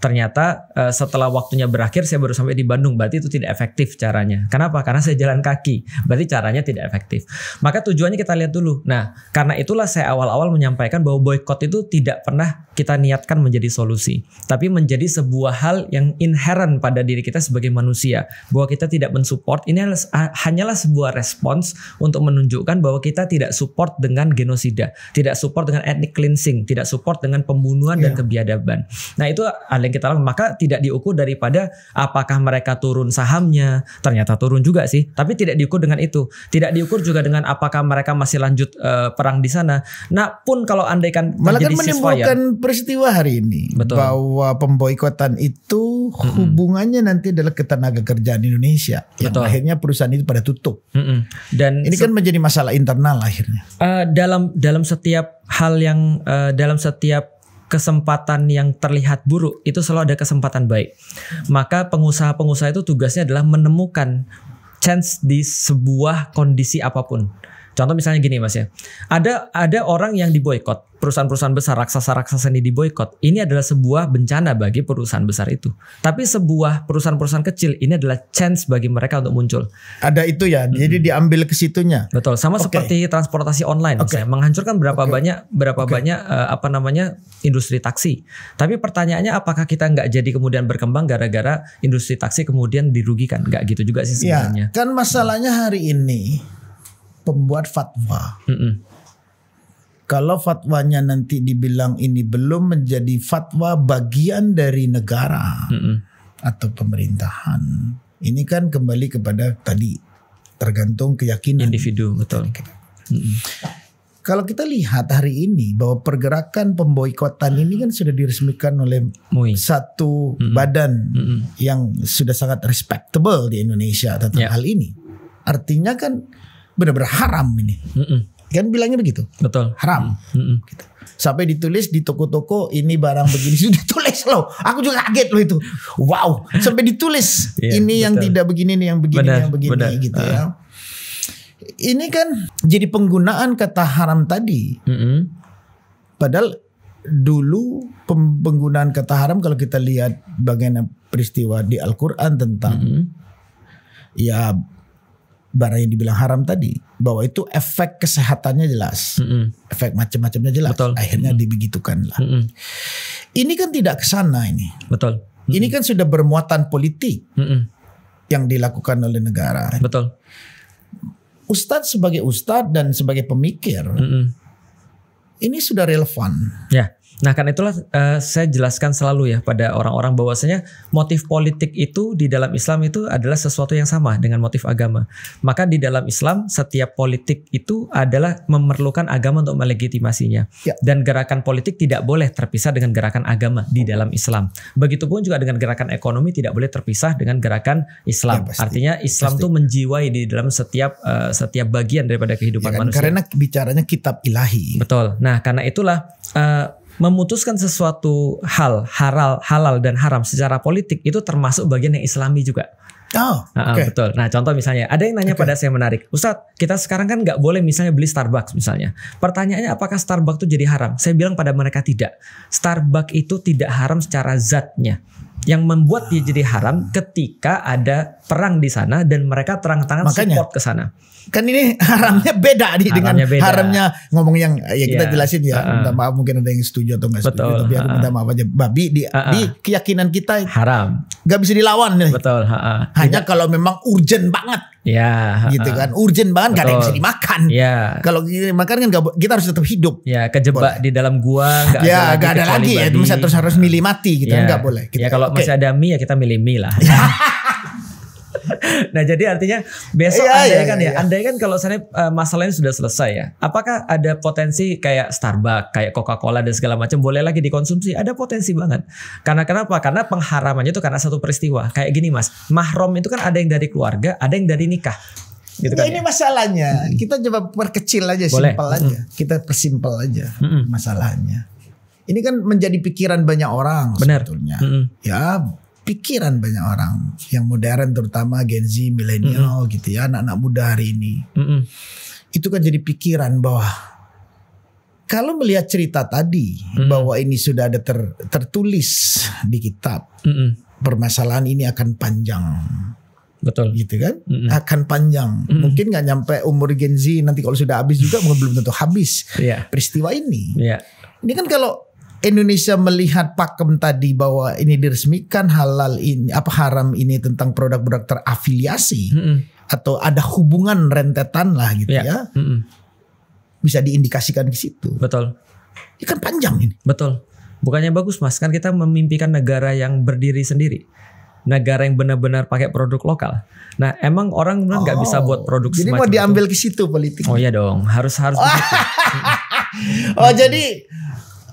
[SPEAKER 1] ternyata eh, setelah waktunya berakhir saya baru sampai di Bandung berarti itu tidak efektif caranya kenapa karena saya jalan kaki berarti caranya tidak efektif maka tujuannya kita lihat dulu nah karena itulah saya awal-awal menyampaikan bahwa boykot itu tidak pernah kita niatkan menjadi solusi tapi menjadi sebuah hal yang inherent pada diri kita sebagai manusia bahwa kita tidak mensupport ini ah, hanyalah sebuah respons untuk menunjukkan bahwa kita tidak support dengan genosida tidak support dengan ethnic cleansing tidak support dengan pembunuhan yeah. dan iya. kebiadaban nah itu ada yang kita lakukan maka tidak diukur daripada apakah mereka turun sahamnya ternyata turun juga sih tapi tidak diukur dengan itu tidak diukur juga dengan apakah mereka masih lanjut uh, perang di sana nah pun kalau andaikan malah kan menimbulkan
[SPEAKER 2] peristiwa hari ini betul.
[SPEAKER 1] bahwa
[SPEAKER 2] pemboikotan itu hubungannya -mm. hubungannya nanti adalah ketenaga kerjaan Indonesia yang akhirnya perusahaan itu pada tutup
[SPEAKER 1] mm -hmm. dan ini kan
[SPEAKER 2] menjadi masalah internal akhirnya
[SPEAKER 1] uh, dalam dalam setiap hal yang uh, dalam setiap kesempatan yang terlihat buruk itu selalu ada kesempatan baik. Maka pengusaha-pengusaha itu tugasnya adalah menemukan chance di sebuah kondisi apapun. Contoh misalnya gini Mas ya. Ada ada orang yang diboykot Perusahaan-perusahaan besar raksasa-raksasa ini diboykot. Ini adalah sebuah bencana bagi perusahaan besar itu. Tapi sebuah perusahaan-perusahaan kecil ini adalah chance bagi mereka untuk muncul. Ada itu ya. Hmm. Jadi diambil ke situnya. Betul. Sama okay. seperti transportasi online okay. misalnya menghancurkan berapa okay. banyak berapa okay. banyak uh, apa namanya industri taksi. Tapi pertanyaannya apakah kita nggak jadi kemudian berkembang gara-gara industri taksi kemudian dirugikan? Nggak gitu juga sih ya, sebenarnya. Ya,
[SPEAKER 2] kan masalahnya hari ini pembuat fatwa. Mm -mm. Kalau fatwanya nanti dibilang ini belum menjadi fatwa bagian dari negara mm -mm. atau pemerintahan, ini kan kembali kepada tadi tergantung keyakinan
[SPEAKER 3] individu betul.
[SPEAKER 2] Mm -mm. Kalau kita lihat hari ini bahwa pergerakan pemboikotan ini kan sudah diresmikan oleh MUI. satu mm -mm. badan mm -mm. yang sudah sangat respectable di Indonesia tentang yeah. hal ini. Artinya kan benar-benar haram ini. Mm -mm. Kan bilangnya begitu. Betul. Haram. Gitu. Sampai ditulis di toko-toko ini barang begini [LAUGHS] sudah ditulis loh. Aku juga kaget loh itu. Wow, sampai ditulis yeah, ini betul. yang tidak begini ini yang begini benar, yang begini benar. gitu uh. ya. Ah. Ini kan jadi penggunaan kata haram tadi. Mm -mm. Padahal dulu penggunaan kata haram kalau kita lihat bagaimana peristiwa di Al-Qur'an tentang mm -hmm. ya barang yang dibilang haram tadi bahwa itu efek kesehatannya jelas, mm -hmm. efek macam-macamnya jelas. Betul. Akhirnya mm -hmm. dibegitukan lah. Mm -hmm. Ini kan tidak kesana ini. Betul. Mm -hmm. Ini kan sudah bermuatan politik mm -hmm. yang dilakukan oleh
[SPEAKER 1] negara. Betul.
[SPEAKER 2] Ustadz sebagai ustadz dan sebagai pemikir, mm -hmm. ini sudah relevan.
[SPEAKER 1] Ya. Yeah. Nah, karena itulah uh, saya jelaskan selalu ya pada orang-orang bahwasanya motif politik itu di dalam Islam itu adalah sesuatu yang sama dengan motif agama. Maka di dalam Islam setiap politik itu adalah memerlukan agama untuk melegitimasinya. Ya. Dan gerakan politik tidak boleh terpisah dengan gerakan agama di dalam Islam. Begitupun juga dengan gerakan ekonomi tidak boleh terpisah dengan gerakan Islam. Ya, Artinya Islam itu menjiwai di dalam setiap uh, setiap bagian daripada kehidupan ya, kan? manusia. Karena bicaranya kitab ilahi. Betul. Nah, karena itulah uh, memutuskan sesuatu hal halal halal dan haram secara politik itu termasuk bagian yang islami juga.
[SPEAKER 2] Oh, nah, ah, okay.
[SPEAKER 1] betul. Nah, contoh misalnya ada yang nanya okay. pada saya menarik, Ustadz, kita sekarang kan nggak boleh misalnya beli Starbucks misalnya. Pertanyaannya apakah Starbucks itu jadi haram? Saya bilang pada mereka tidak. Starbucks itu tidak haram secara zatnya yang membuat dia jadi haram ketika ada perang di sana dan mereka terang-terangan support ke sana.
[SPEAKER 2] Kan ini [LAUGHS] haramnya beda nih haramnya dengan beda. haramnya ngomong yang ya kita yeah. jelasin ya. Uh-uh. Minta maaf mungkin ada yang setuju atau enggak setuju tapi aku minta maaf aja. Babi di uh-uh. di keyakinan kita haram nggak bisa dilawan nih. Betul. Ha -ha. Hanya Tidak. kalau memang urgent banget.
[SPEAKER 1] Ya. Ha gitu -ha. Gitu kan, urgent banget Betul. gak ada yang bisa
[SPEAKER 2] dimakan. Ya. Kalau dimakan kan gak, kita
[SPEAKER 1] harus tetap hidup. Ya, kejebak boleh. di dalam gua. Gak ya, ada gak ada lagi ya. Itu terus harus
[SPEAKER 2] milih mati gitu
[SPEAKER 1] kan, ya. Gak boleh. Gitu. ya kalau okay. masih ada mie ya kita milih mie lah. [LAUGHS] [LAUGHS] nah jadi artinya besok iya, andai iya, kan ya, iya, ya, andai kan kalau sana eh, masalahnya sudah selesai ya, apakah ada potensi kayak Starbucks, kayak Coca-Cola dan segala macam boleh lagi dikonsumsi? Ada potensi banget. Karena kenapa? Karena pengharamannya itu karena satu peristiwa. Kayak gini mas, mahrom itu kan ada yang dari keluarga, ada yang dari nikah. Gitu kan ya, kan ini ya? masalahnya. Hmm. Kita coba perkecil aja, boleh. simpel aja.
[SPEAKER 2] Hmm. Kita persimpel aja hmm. masalahnya. Ini kan menjadi pikiran banyak orang bener sebetulnya. Hmm. Ya pikiran banyak orang yang modern terutama Gen Z, milenial mm -hmm. gitu ya, anak-anak muda hari ini. Mm -hmm. Itu kan jadi pikiran bahwa kalau melihat cerita tadi mm -hmm. bahwa ini sudah ada ter, tertulis di kitab, mm -hmm. permasalahan ini akan panjang. Betul. Gitu kan? Mm -hmm. Akan panjang. Mm -hmm. Mungkin nggak nyampe umur Gen Z nanti kalau sudah habis juga belum tentu habis yeah. peristiwa ini. Yeah. Ini kan kalau Indonesia melihat pakem tadi bahwa ini diresmikan halal ini apa haram ini tentang produk-produk terafiliasi mm -hmm.
[SPEAKER 1] atau ada hubungan rentetan lah gitu
[SPEAKER 3] yeah. ya. Mm -hmm.
[SPEAKER 2] Bisa diindikasikan
[SPEAKER 1] di situ. Betul. Ini kan panjang ini. Betul. Bukannya bagus Mas, kan kita memimpikan negara yang berdiri sendiri negara yang benar-benar pakai produk lokal. Nah, emang orang nggak oh, bisa buat oh, produk Jadi mau diambil ke situ politik. Oh ya dong, harus harus. [LAUGHS]
[SPEAKER 2] oh jadi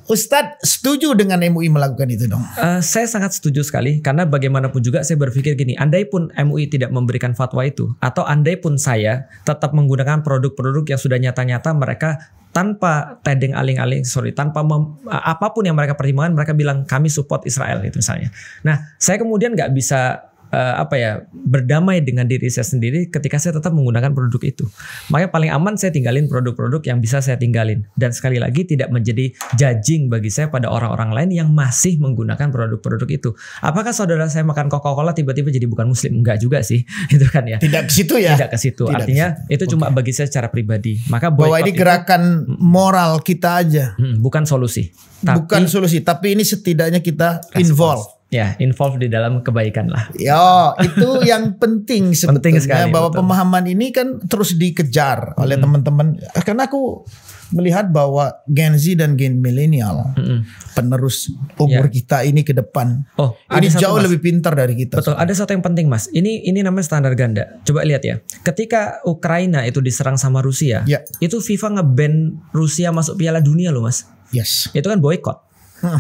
[SPEAKER 2] Ustadz setuju dengan MUI melakukan itu dong?
[SPEAKER 1] Uh, saya sangat setuju sekali karena bagaimanapun juga saya berpikir gini, andai pun MUI tidak memberikan fatwa itu atau andai pun saya tetap menggunakan produk-produk yang sudah nyata-nyata mereka tanpa tedeng aling-aling sorry tanpa mem, eh, apapun yang mereka pertimbangkan mereka bilang kami support Israel itu misalnya nah saya kemudian nggak bisa uh, apa ya berdamai dengan diri saya sendiri ketika saya tetap menggunakan produk itu. Makanya paling aman saya tinggalin produk-produk yang bisa saya tinggalin dan sekali lagi tidak menjadi judging bagi saya pada orang-orang lain yang masih menggunakan produk-produk itu. Apakah saudara saya makan Coca-Cola tiba-tiba jadi bukan muslim? Enggak juga sih, [LAUGHS] itu kan ya. Tidak ke situ ya. Tidak ke situ. Artinya kesitu. itu cuma okay. bagi saya secara pribadi. Maka bahwa ini
[SPEAKER 2] gerakan itu, moral kita aja. bukan solusi. Tapi, bukan solusi, tapi ini setidaknya kita involve
[SPEAKER 1] ya involve di dalam kebaikan lah.
[SPEAKER 2] Ya, itu yang penting [LAUGHS] sebetulnya penting sekali, bahwa betul. pemahaman ini kan terus dikejar oleh teman-teman. Karena aku melihat bahwa Gen Z dan Gen milenial hmm. penerus umur ya. kita ini ke depan.
[SPEAKER 1] Oh, ini satu, jauh mas. lebih pintar dari kita. Betul. Ada satu yang penting, Mas. Ini ini namanya standar ganda. Coba lihat ya. Ketika Ukraina itu diserang sama Rusia, ya. itu FIFA ngeban Rusia masuk Piala Dunia loh, Mas. Yes. Itu kan boykot.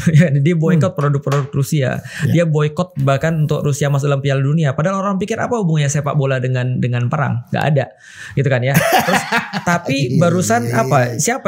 [SPEAKER 1] [LAUGHS] dia boykot hmm. produk-produk Rusia. Yeah. Dia boykot bahkan untuk Rusia masuk dalam Piala Dunia. Padahal orang pikir apa hubungannya sepak bola dengan dengan perang? Gak ada, gitu kan ya. Terus [LAUGHS] tapi iya, iya, barusan iya, apa? Siapa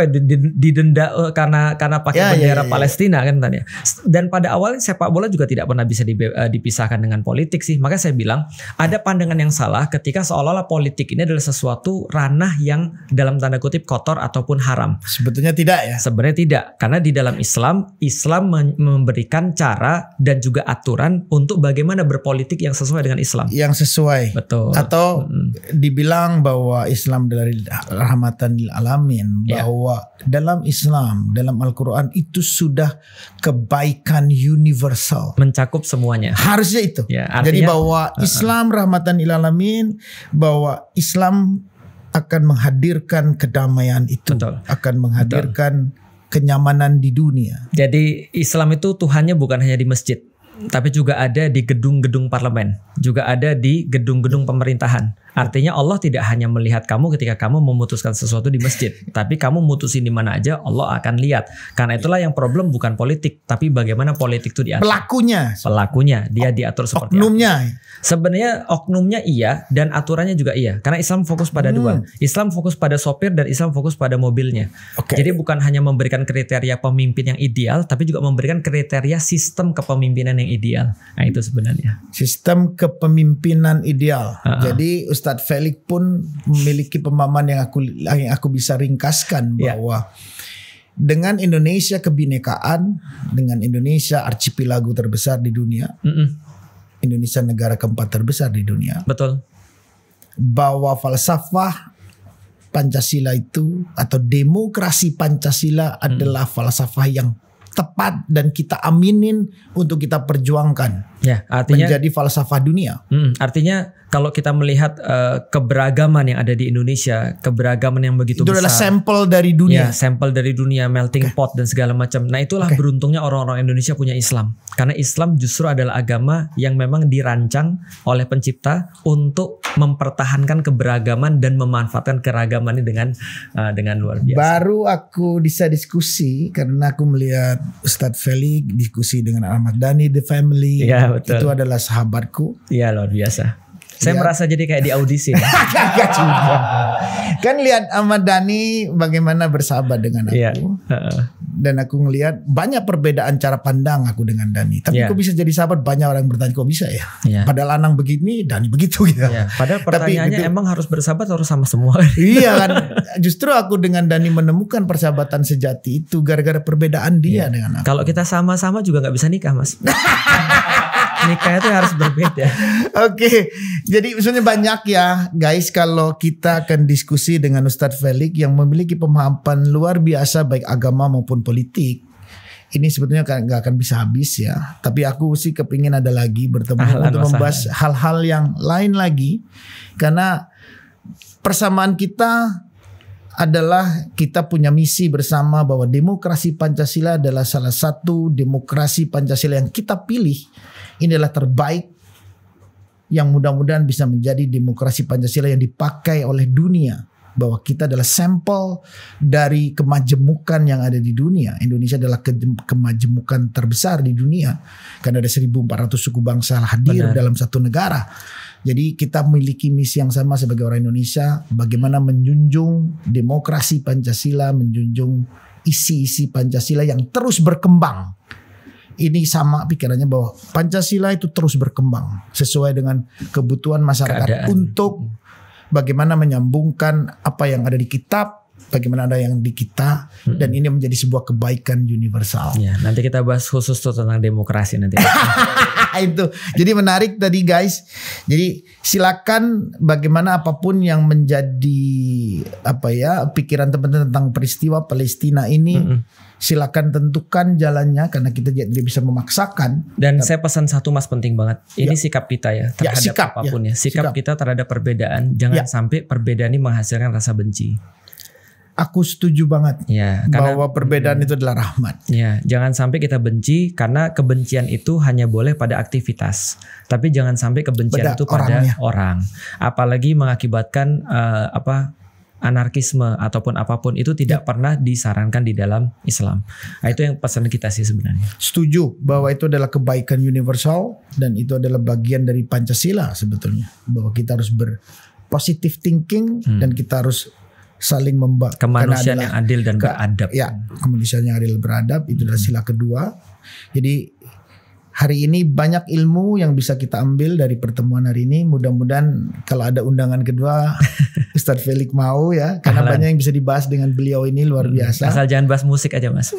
[SPEAKER 1] didenda eh, karena karena pakai yeah, bendera yeah, yeah, ya. Palestina kan tanya. Dan pada awalnya sepak bola juga tidak pernah bisa eh, dipisahkan dengan politik sih. Maka saya bilang ada pandangan yang salah ketika seolah-olah politik ini adalah sesuatu ranah yang dalam tanda kutip kotor ataupun haram. Sebetulnya tidak ya. Sebenarnya tidak karena di dalam Islam Islam Islam memberikan cara dan juga aturan untuk bagaimana berpolitik yang sesuai dengan Islam. Yang sesuai. Betul. Atau
[SPEAKER 2] hmm. dibilang bahwa Islam dari rahmatan lil alamin, ya. bahwa dalam Islam, dalam Al-Qur'an itu sudah kebaikan universal.
[SPEAKER 1] Mencakup semuanya. Harusnya itu.
[SPEAKER 3] Ya, artinya, Jadi bahwa uh-uh.
[SPEAKER 2] Islam rahmatan lil alamin, bahwa Islam akan menghadirkan kedamaian itu, Betul. akan menghadirkan Betul kenyamanan di dunia.
[SPEAKER 1] Jadi Islam itu Tuhannya bukan hanya di masjid, tapi juga ada di gedung-gedung parlemen, juga ada di gedung-gedung pemerintahan Artinya Allah tidak hanya melihat kamu ketika kamu memutuskan sesuatu di masjid, [LAUGHS] tapi kamu mutusin di mana aja Allah akan lihat. Karena itulah yang problem bukan politik, tapi bagaimana politik itu diatur.
[SPEAKER 2] Pelakunya.
[SPEAKER 1] Pelakunya dia diatur seperti oknumnya. Apa. Sebenarnya oknumnya iya dan aturannya juga iya. Karena Islam fokus pada hmm. dua. Islam fokus pada sopir dan Islam fokus pada mobilnya. Okay. Jadi bukan hanya memberikan kriteria pemimpin yang ideal, tapi juga memberikan kriteria sistem kepemimpinan yang ideal. Nah itu sebenarnya. Sistem kepemimpinan ideal. Uh -uh. Jadi
[SPEAKER 2] Ustadz Felik pun memiliki pemahaman yang aku yang aku bisa ringkaskan iya. bahwa yeah dengan Indonesia kebinekaan, dengan Indonesia archipelago terbesar di dunia, mm -mm. Indonesia negara keempat terbesar di dunia. Betul. Bahwa falsafah Pancasila itu atau demokrasi Pancasila mm. adalah falsafah yang tepat dan kita aminin untuk kita perjuangkan.
[SPEAKER 1] Ya, artinya menjadi falsafah dunia. Hmm, artinya kalau kita melihat uh, keberagaman yang ada di Indonesia, keberagaman yang begitu itu besar. Itu adalah
[SPEAKER 2] sampel dari dunia. Ya,
[SPEAKER 1] sampel dari dunia, melting okay. pot dan segala macam. Nah, itulah okay. beruntungnya orang-orang Indonesia punya Islam. Karena Islam justru adalah agama yang memang dirancang oleh pencipta untuk mempertahankan keberagaman dan memanfaatkan keragaman ini dengan uh, dengan luar biasa.
[SPEAKER 2] Baru aku bisa diskusi karena aku melihat Ustadz Felix diskusi dengan Ahmad Dhani The Family. Ya, betul. Itu adalah sahabatku.
[SPEAKER 1] Iya luar biasa. Saya ya. merasa jadi kayak di audisi. [LAUGHS]
[SPEAKER 2] Gak Kan lihat Ahmad Dani bagaimana bersahabat dengan iya. aku. Ya. Dan aku ngelihat banyak perbedaan cara pandang aku dengan Dani. Tapi aku iya. kok bisa jadi sahabat banyak orang bertanya kok bisa ya. ya. Padahal Anang begini, Dani begitu gitu. Ya. Padahal pertanyaannya Tapi, emang harus bersahabat harus sama semua. [LAUGHS] iya kan. Justru aku dengan Dani menemukan persahabatan sejati itu gara-gara perbedaan dia ya. dengan
[SPEAKER 1] aku. Kalau kita sama-sama juga nggak bisa nikah mas.
[SPEAKER 2] [LAUGHS] nikah itu harus berbeda. Oke, okay. jadi maksudnya banyak ya guys kalau kita akan diskusi dengan Ustadz Felix yang memiliki pemahaman luar biasa baik agama maupun politik. Ini sebetulnya kan nggak akan bisa habis ya. Tapi aku sih kepingin ada lagi bertemu Ahlan untuk membahas hal-hal yang lain lagi karena persamaan kita adalah kita punya misi bersama bahwa demokrasi Pancasila adalah salah satu demokrasi Pancasila yang kita pilih inilah terbaik yang mudah-mudahan bisa menjadi demokrasi Pancasila yang dipakai oleh dunia bahwa kita adalah sampel dari kemajemukan yang ada di dunia. Indonesia adalah ke kemajemukan terbesar di dunia karena ada 1400 suku bangsa hadir Benar. dalam satu negara. Jadi kita memiliki misi yang sama sebagai orang Indonesia bagaimana menjunjung demokrasi Pancasila, menjunjung isi-isi Pancasila yang terus berkembang ini sama pikirannya bahwa Pancasila itu terus berkembang sesuai dengan kebutuhan masyarakat Keadaan. untuk bagaimana menyambungkan apa yang ada di kitab bagaimana ada yang di kita hmm. dan ini menjadi sebuah kebaikan universal. Ya,
[SPEAKER 1] nanti kita bahas khusus tuh tentang demokrasi nanti. [LAUGHS]
[SPEAKER 2] itu. Jadi menarik tadi guys. Jadi silakan bagaimana apapun yang menjadi apa ya pikiran teman-teman tentang peristiwa Palestina ini. Mm -hmm silakan tentukan jalannya karena kita tidak bisa memaksakan.
[SPEAKER 1] Dan saya pesan satu mas penting banget. Ini ya. sikap kita ya, ya terhadap ya, sikap, apapun ya. ya. Sikap, sikap kita terhadap perbedaan. Jangan ya. sampai perbedaan ini menghasilkan rasa benci
[SPEAKER 2] aku setuju banget
[SPEAKER 1] ya, karena, bahwa perbedaan itu adalah rahmat. Ya, jangan sampai kita benci karena kebencian itu hanya boleh pada aktivitas, tapi jangan sampai kebencian pada itu orangnya. pada orang, apalagi mengakibatkan uh, apa anarkisme ataupun apapun itu tidak ya. pernah disarankan
[SPEAKER 3] di dalam Islam.
[SPEAKER 1] Nah, itu yang pesan kita sih sebenarnya.
[SPEAKER 2] Setuju bahwa itu adalah kebaikan universal dan itu adalah bagian dari Pancasila sebetulnya bahwa kita harus ber positive thinking hmm. dan kita harus saling membangun kemanusiaan yang adil dan ke, beradab. Ya, kemanusiaan yang adil dan beradab itu adalah sila kedua. Jadi hari ini banyak ilmu yang bisa kita ambil dari pertemuan hari ini. Mudah-mudahan kalau ada undangan kedua [LAUGHS] Ustadz Felix mau ya, karena Ahlan. banyak yang bisa dibahas dengan beliau ini luar hmm, biasa. Asal jangan
[SPEAKER 1] bahas musik aja mas. [LAUGHS]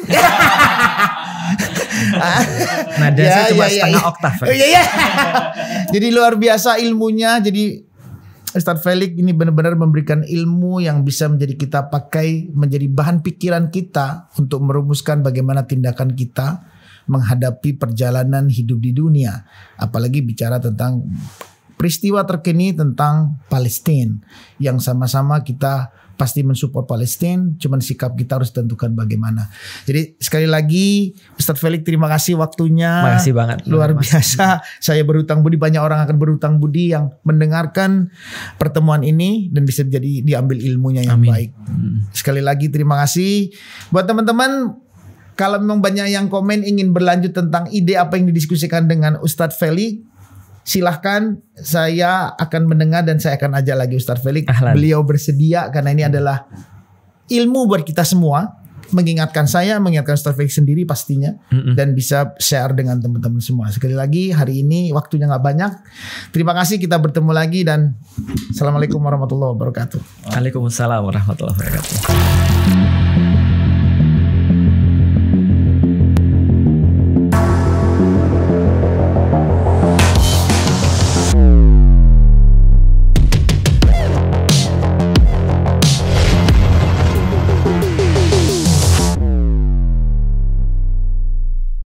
[SPEAKER 2] Nah,
[SPEAKER 1] ya, saya cuma ya, ya, setengah ya. oktav. Ya. ya,
[SPEAKER 2] [LAUGHS] jadi luar biasa ilmunya. Jadi Ustadz Felix ini benar-benar memberikan ilmu yang bisa menjadi kita pakai menjadi bahan pikiran kita untuk merumuskan bagaimana tindakan kita menghadapi perjalanan hidup di dunia. Apalagi bicara tentang peristiwa terkini tentang Palestina yang sama-sama kita pasti mensupport Palestina, cuman sikap kita harus tentukan bagaimana. Jadi sekali lagi Ustadz Felix terima kasih waktunya. terima kasih banget. Luar Mas. biasa. Saya berutang budi banyak orang akan berutang budi yang mendengarkan pertemuan ini dan bisa jadi diambil ilmunya yang Amin. baik. Sekali lagi terima kasih buat teman-teman kalau memang banyak yang komen ingin berlanjut tentang ide apa yang didiskusikan dengan Ustadz Felix silahkan saya akan mendengar dan saya akan ajak lagi Ustadz Felix. Ahlan. Beliau bersedia karena ini adalah ilmu buat kita semua mengingatkan saya, mengingatkan Ustaz Felix sendiri pastinya mm -mm. dan bisa share dengan teman-teman semua. Sekali lagi hari ini waktunya nggak banyak. Terima kasih kita bertemu lagi dan assalamualaikum warahmatullahi wabarakatuh.
[SPEAKER 1] Waalaikumsalam warahmatullahi wabarakatuh.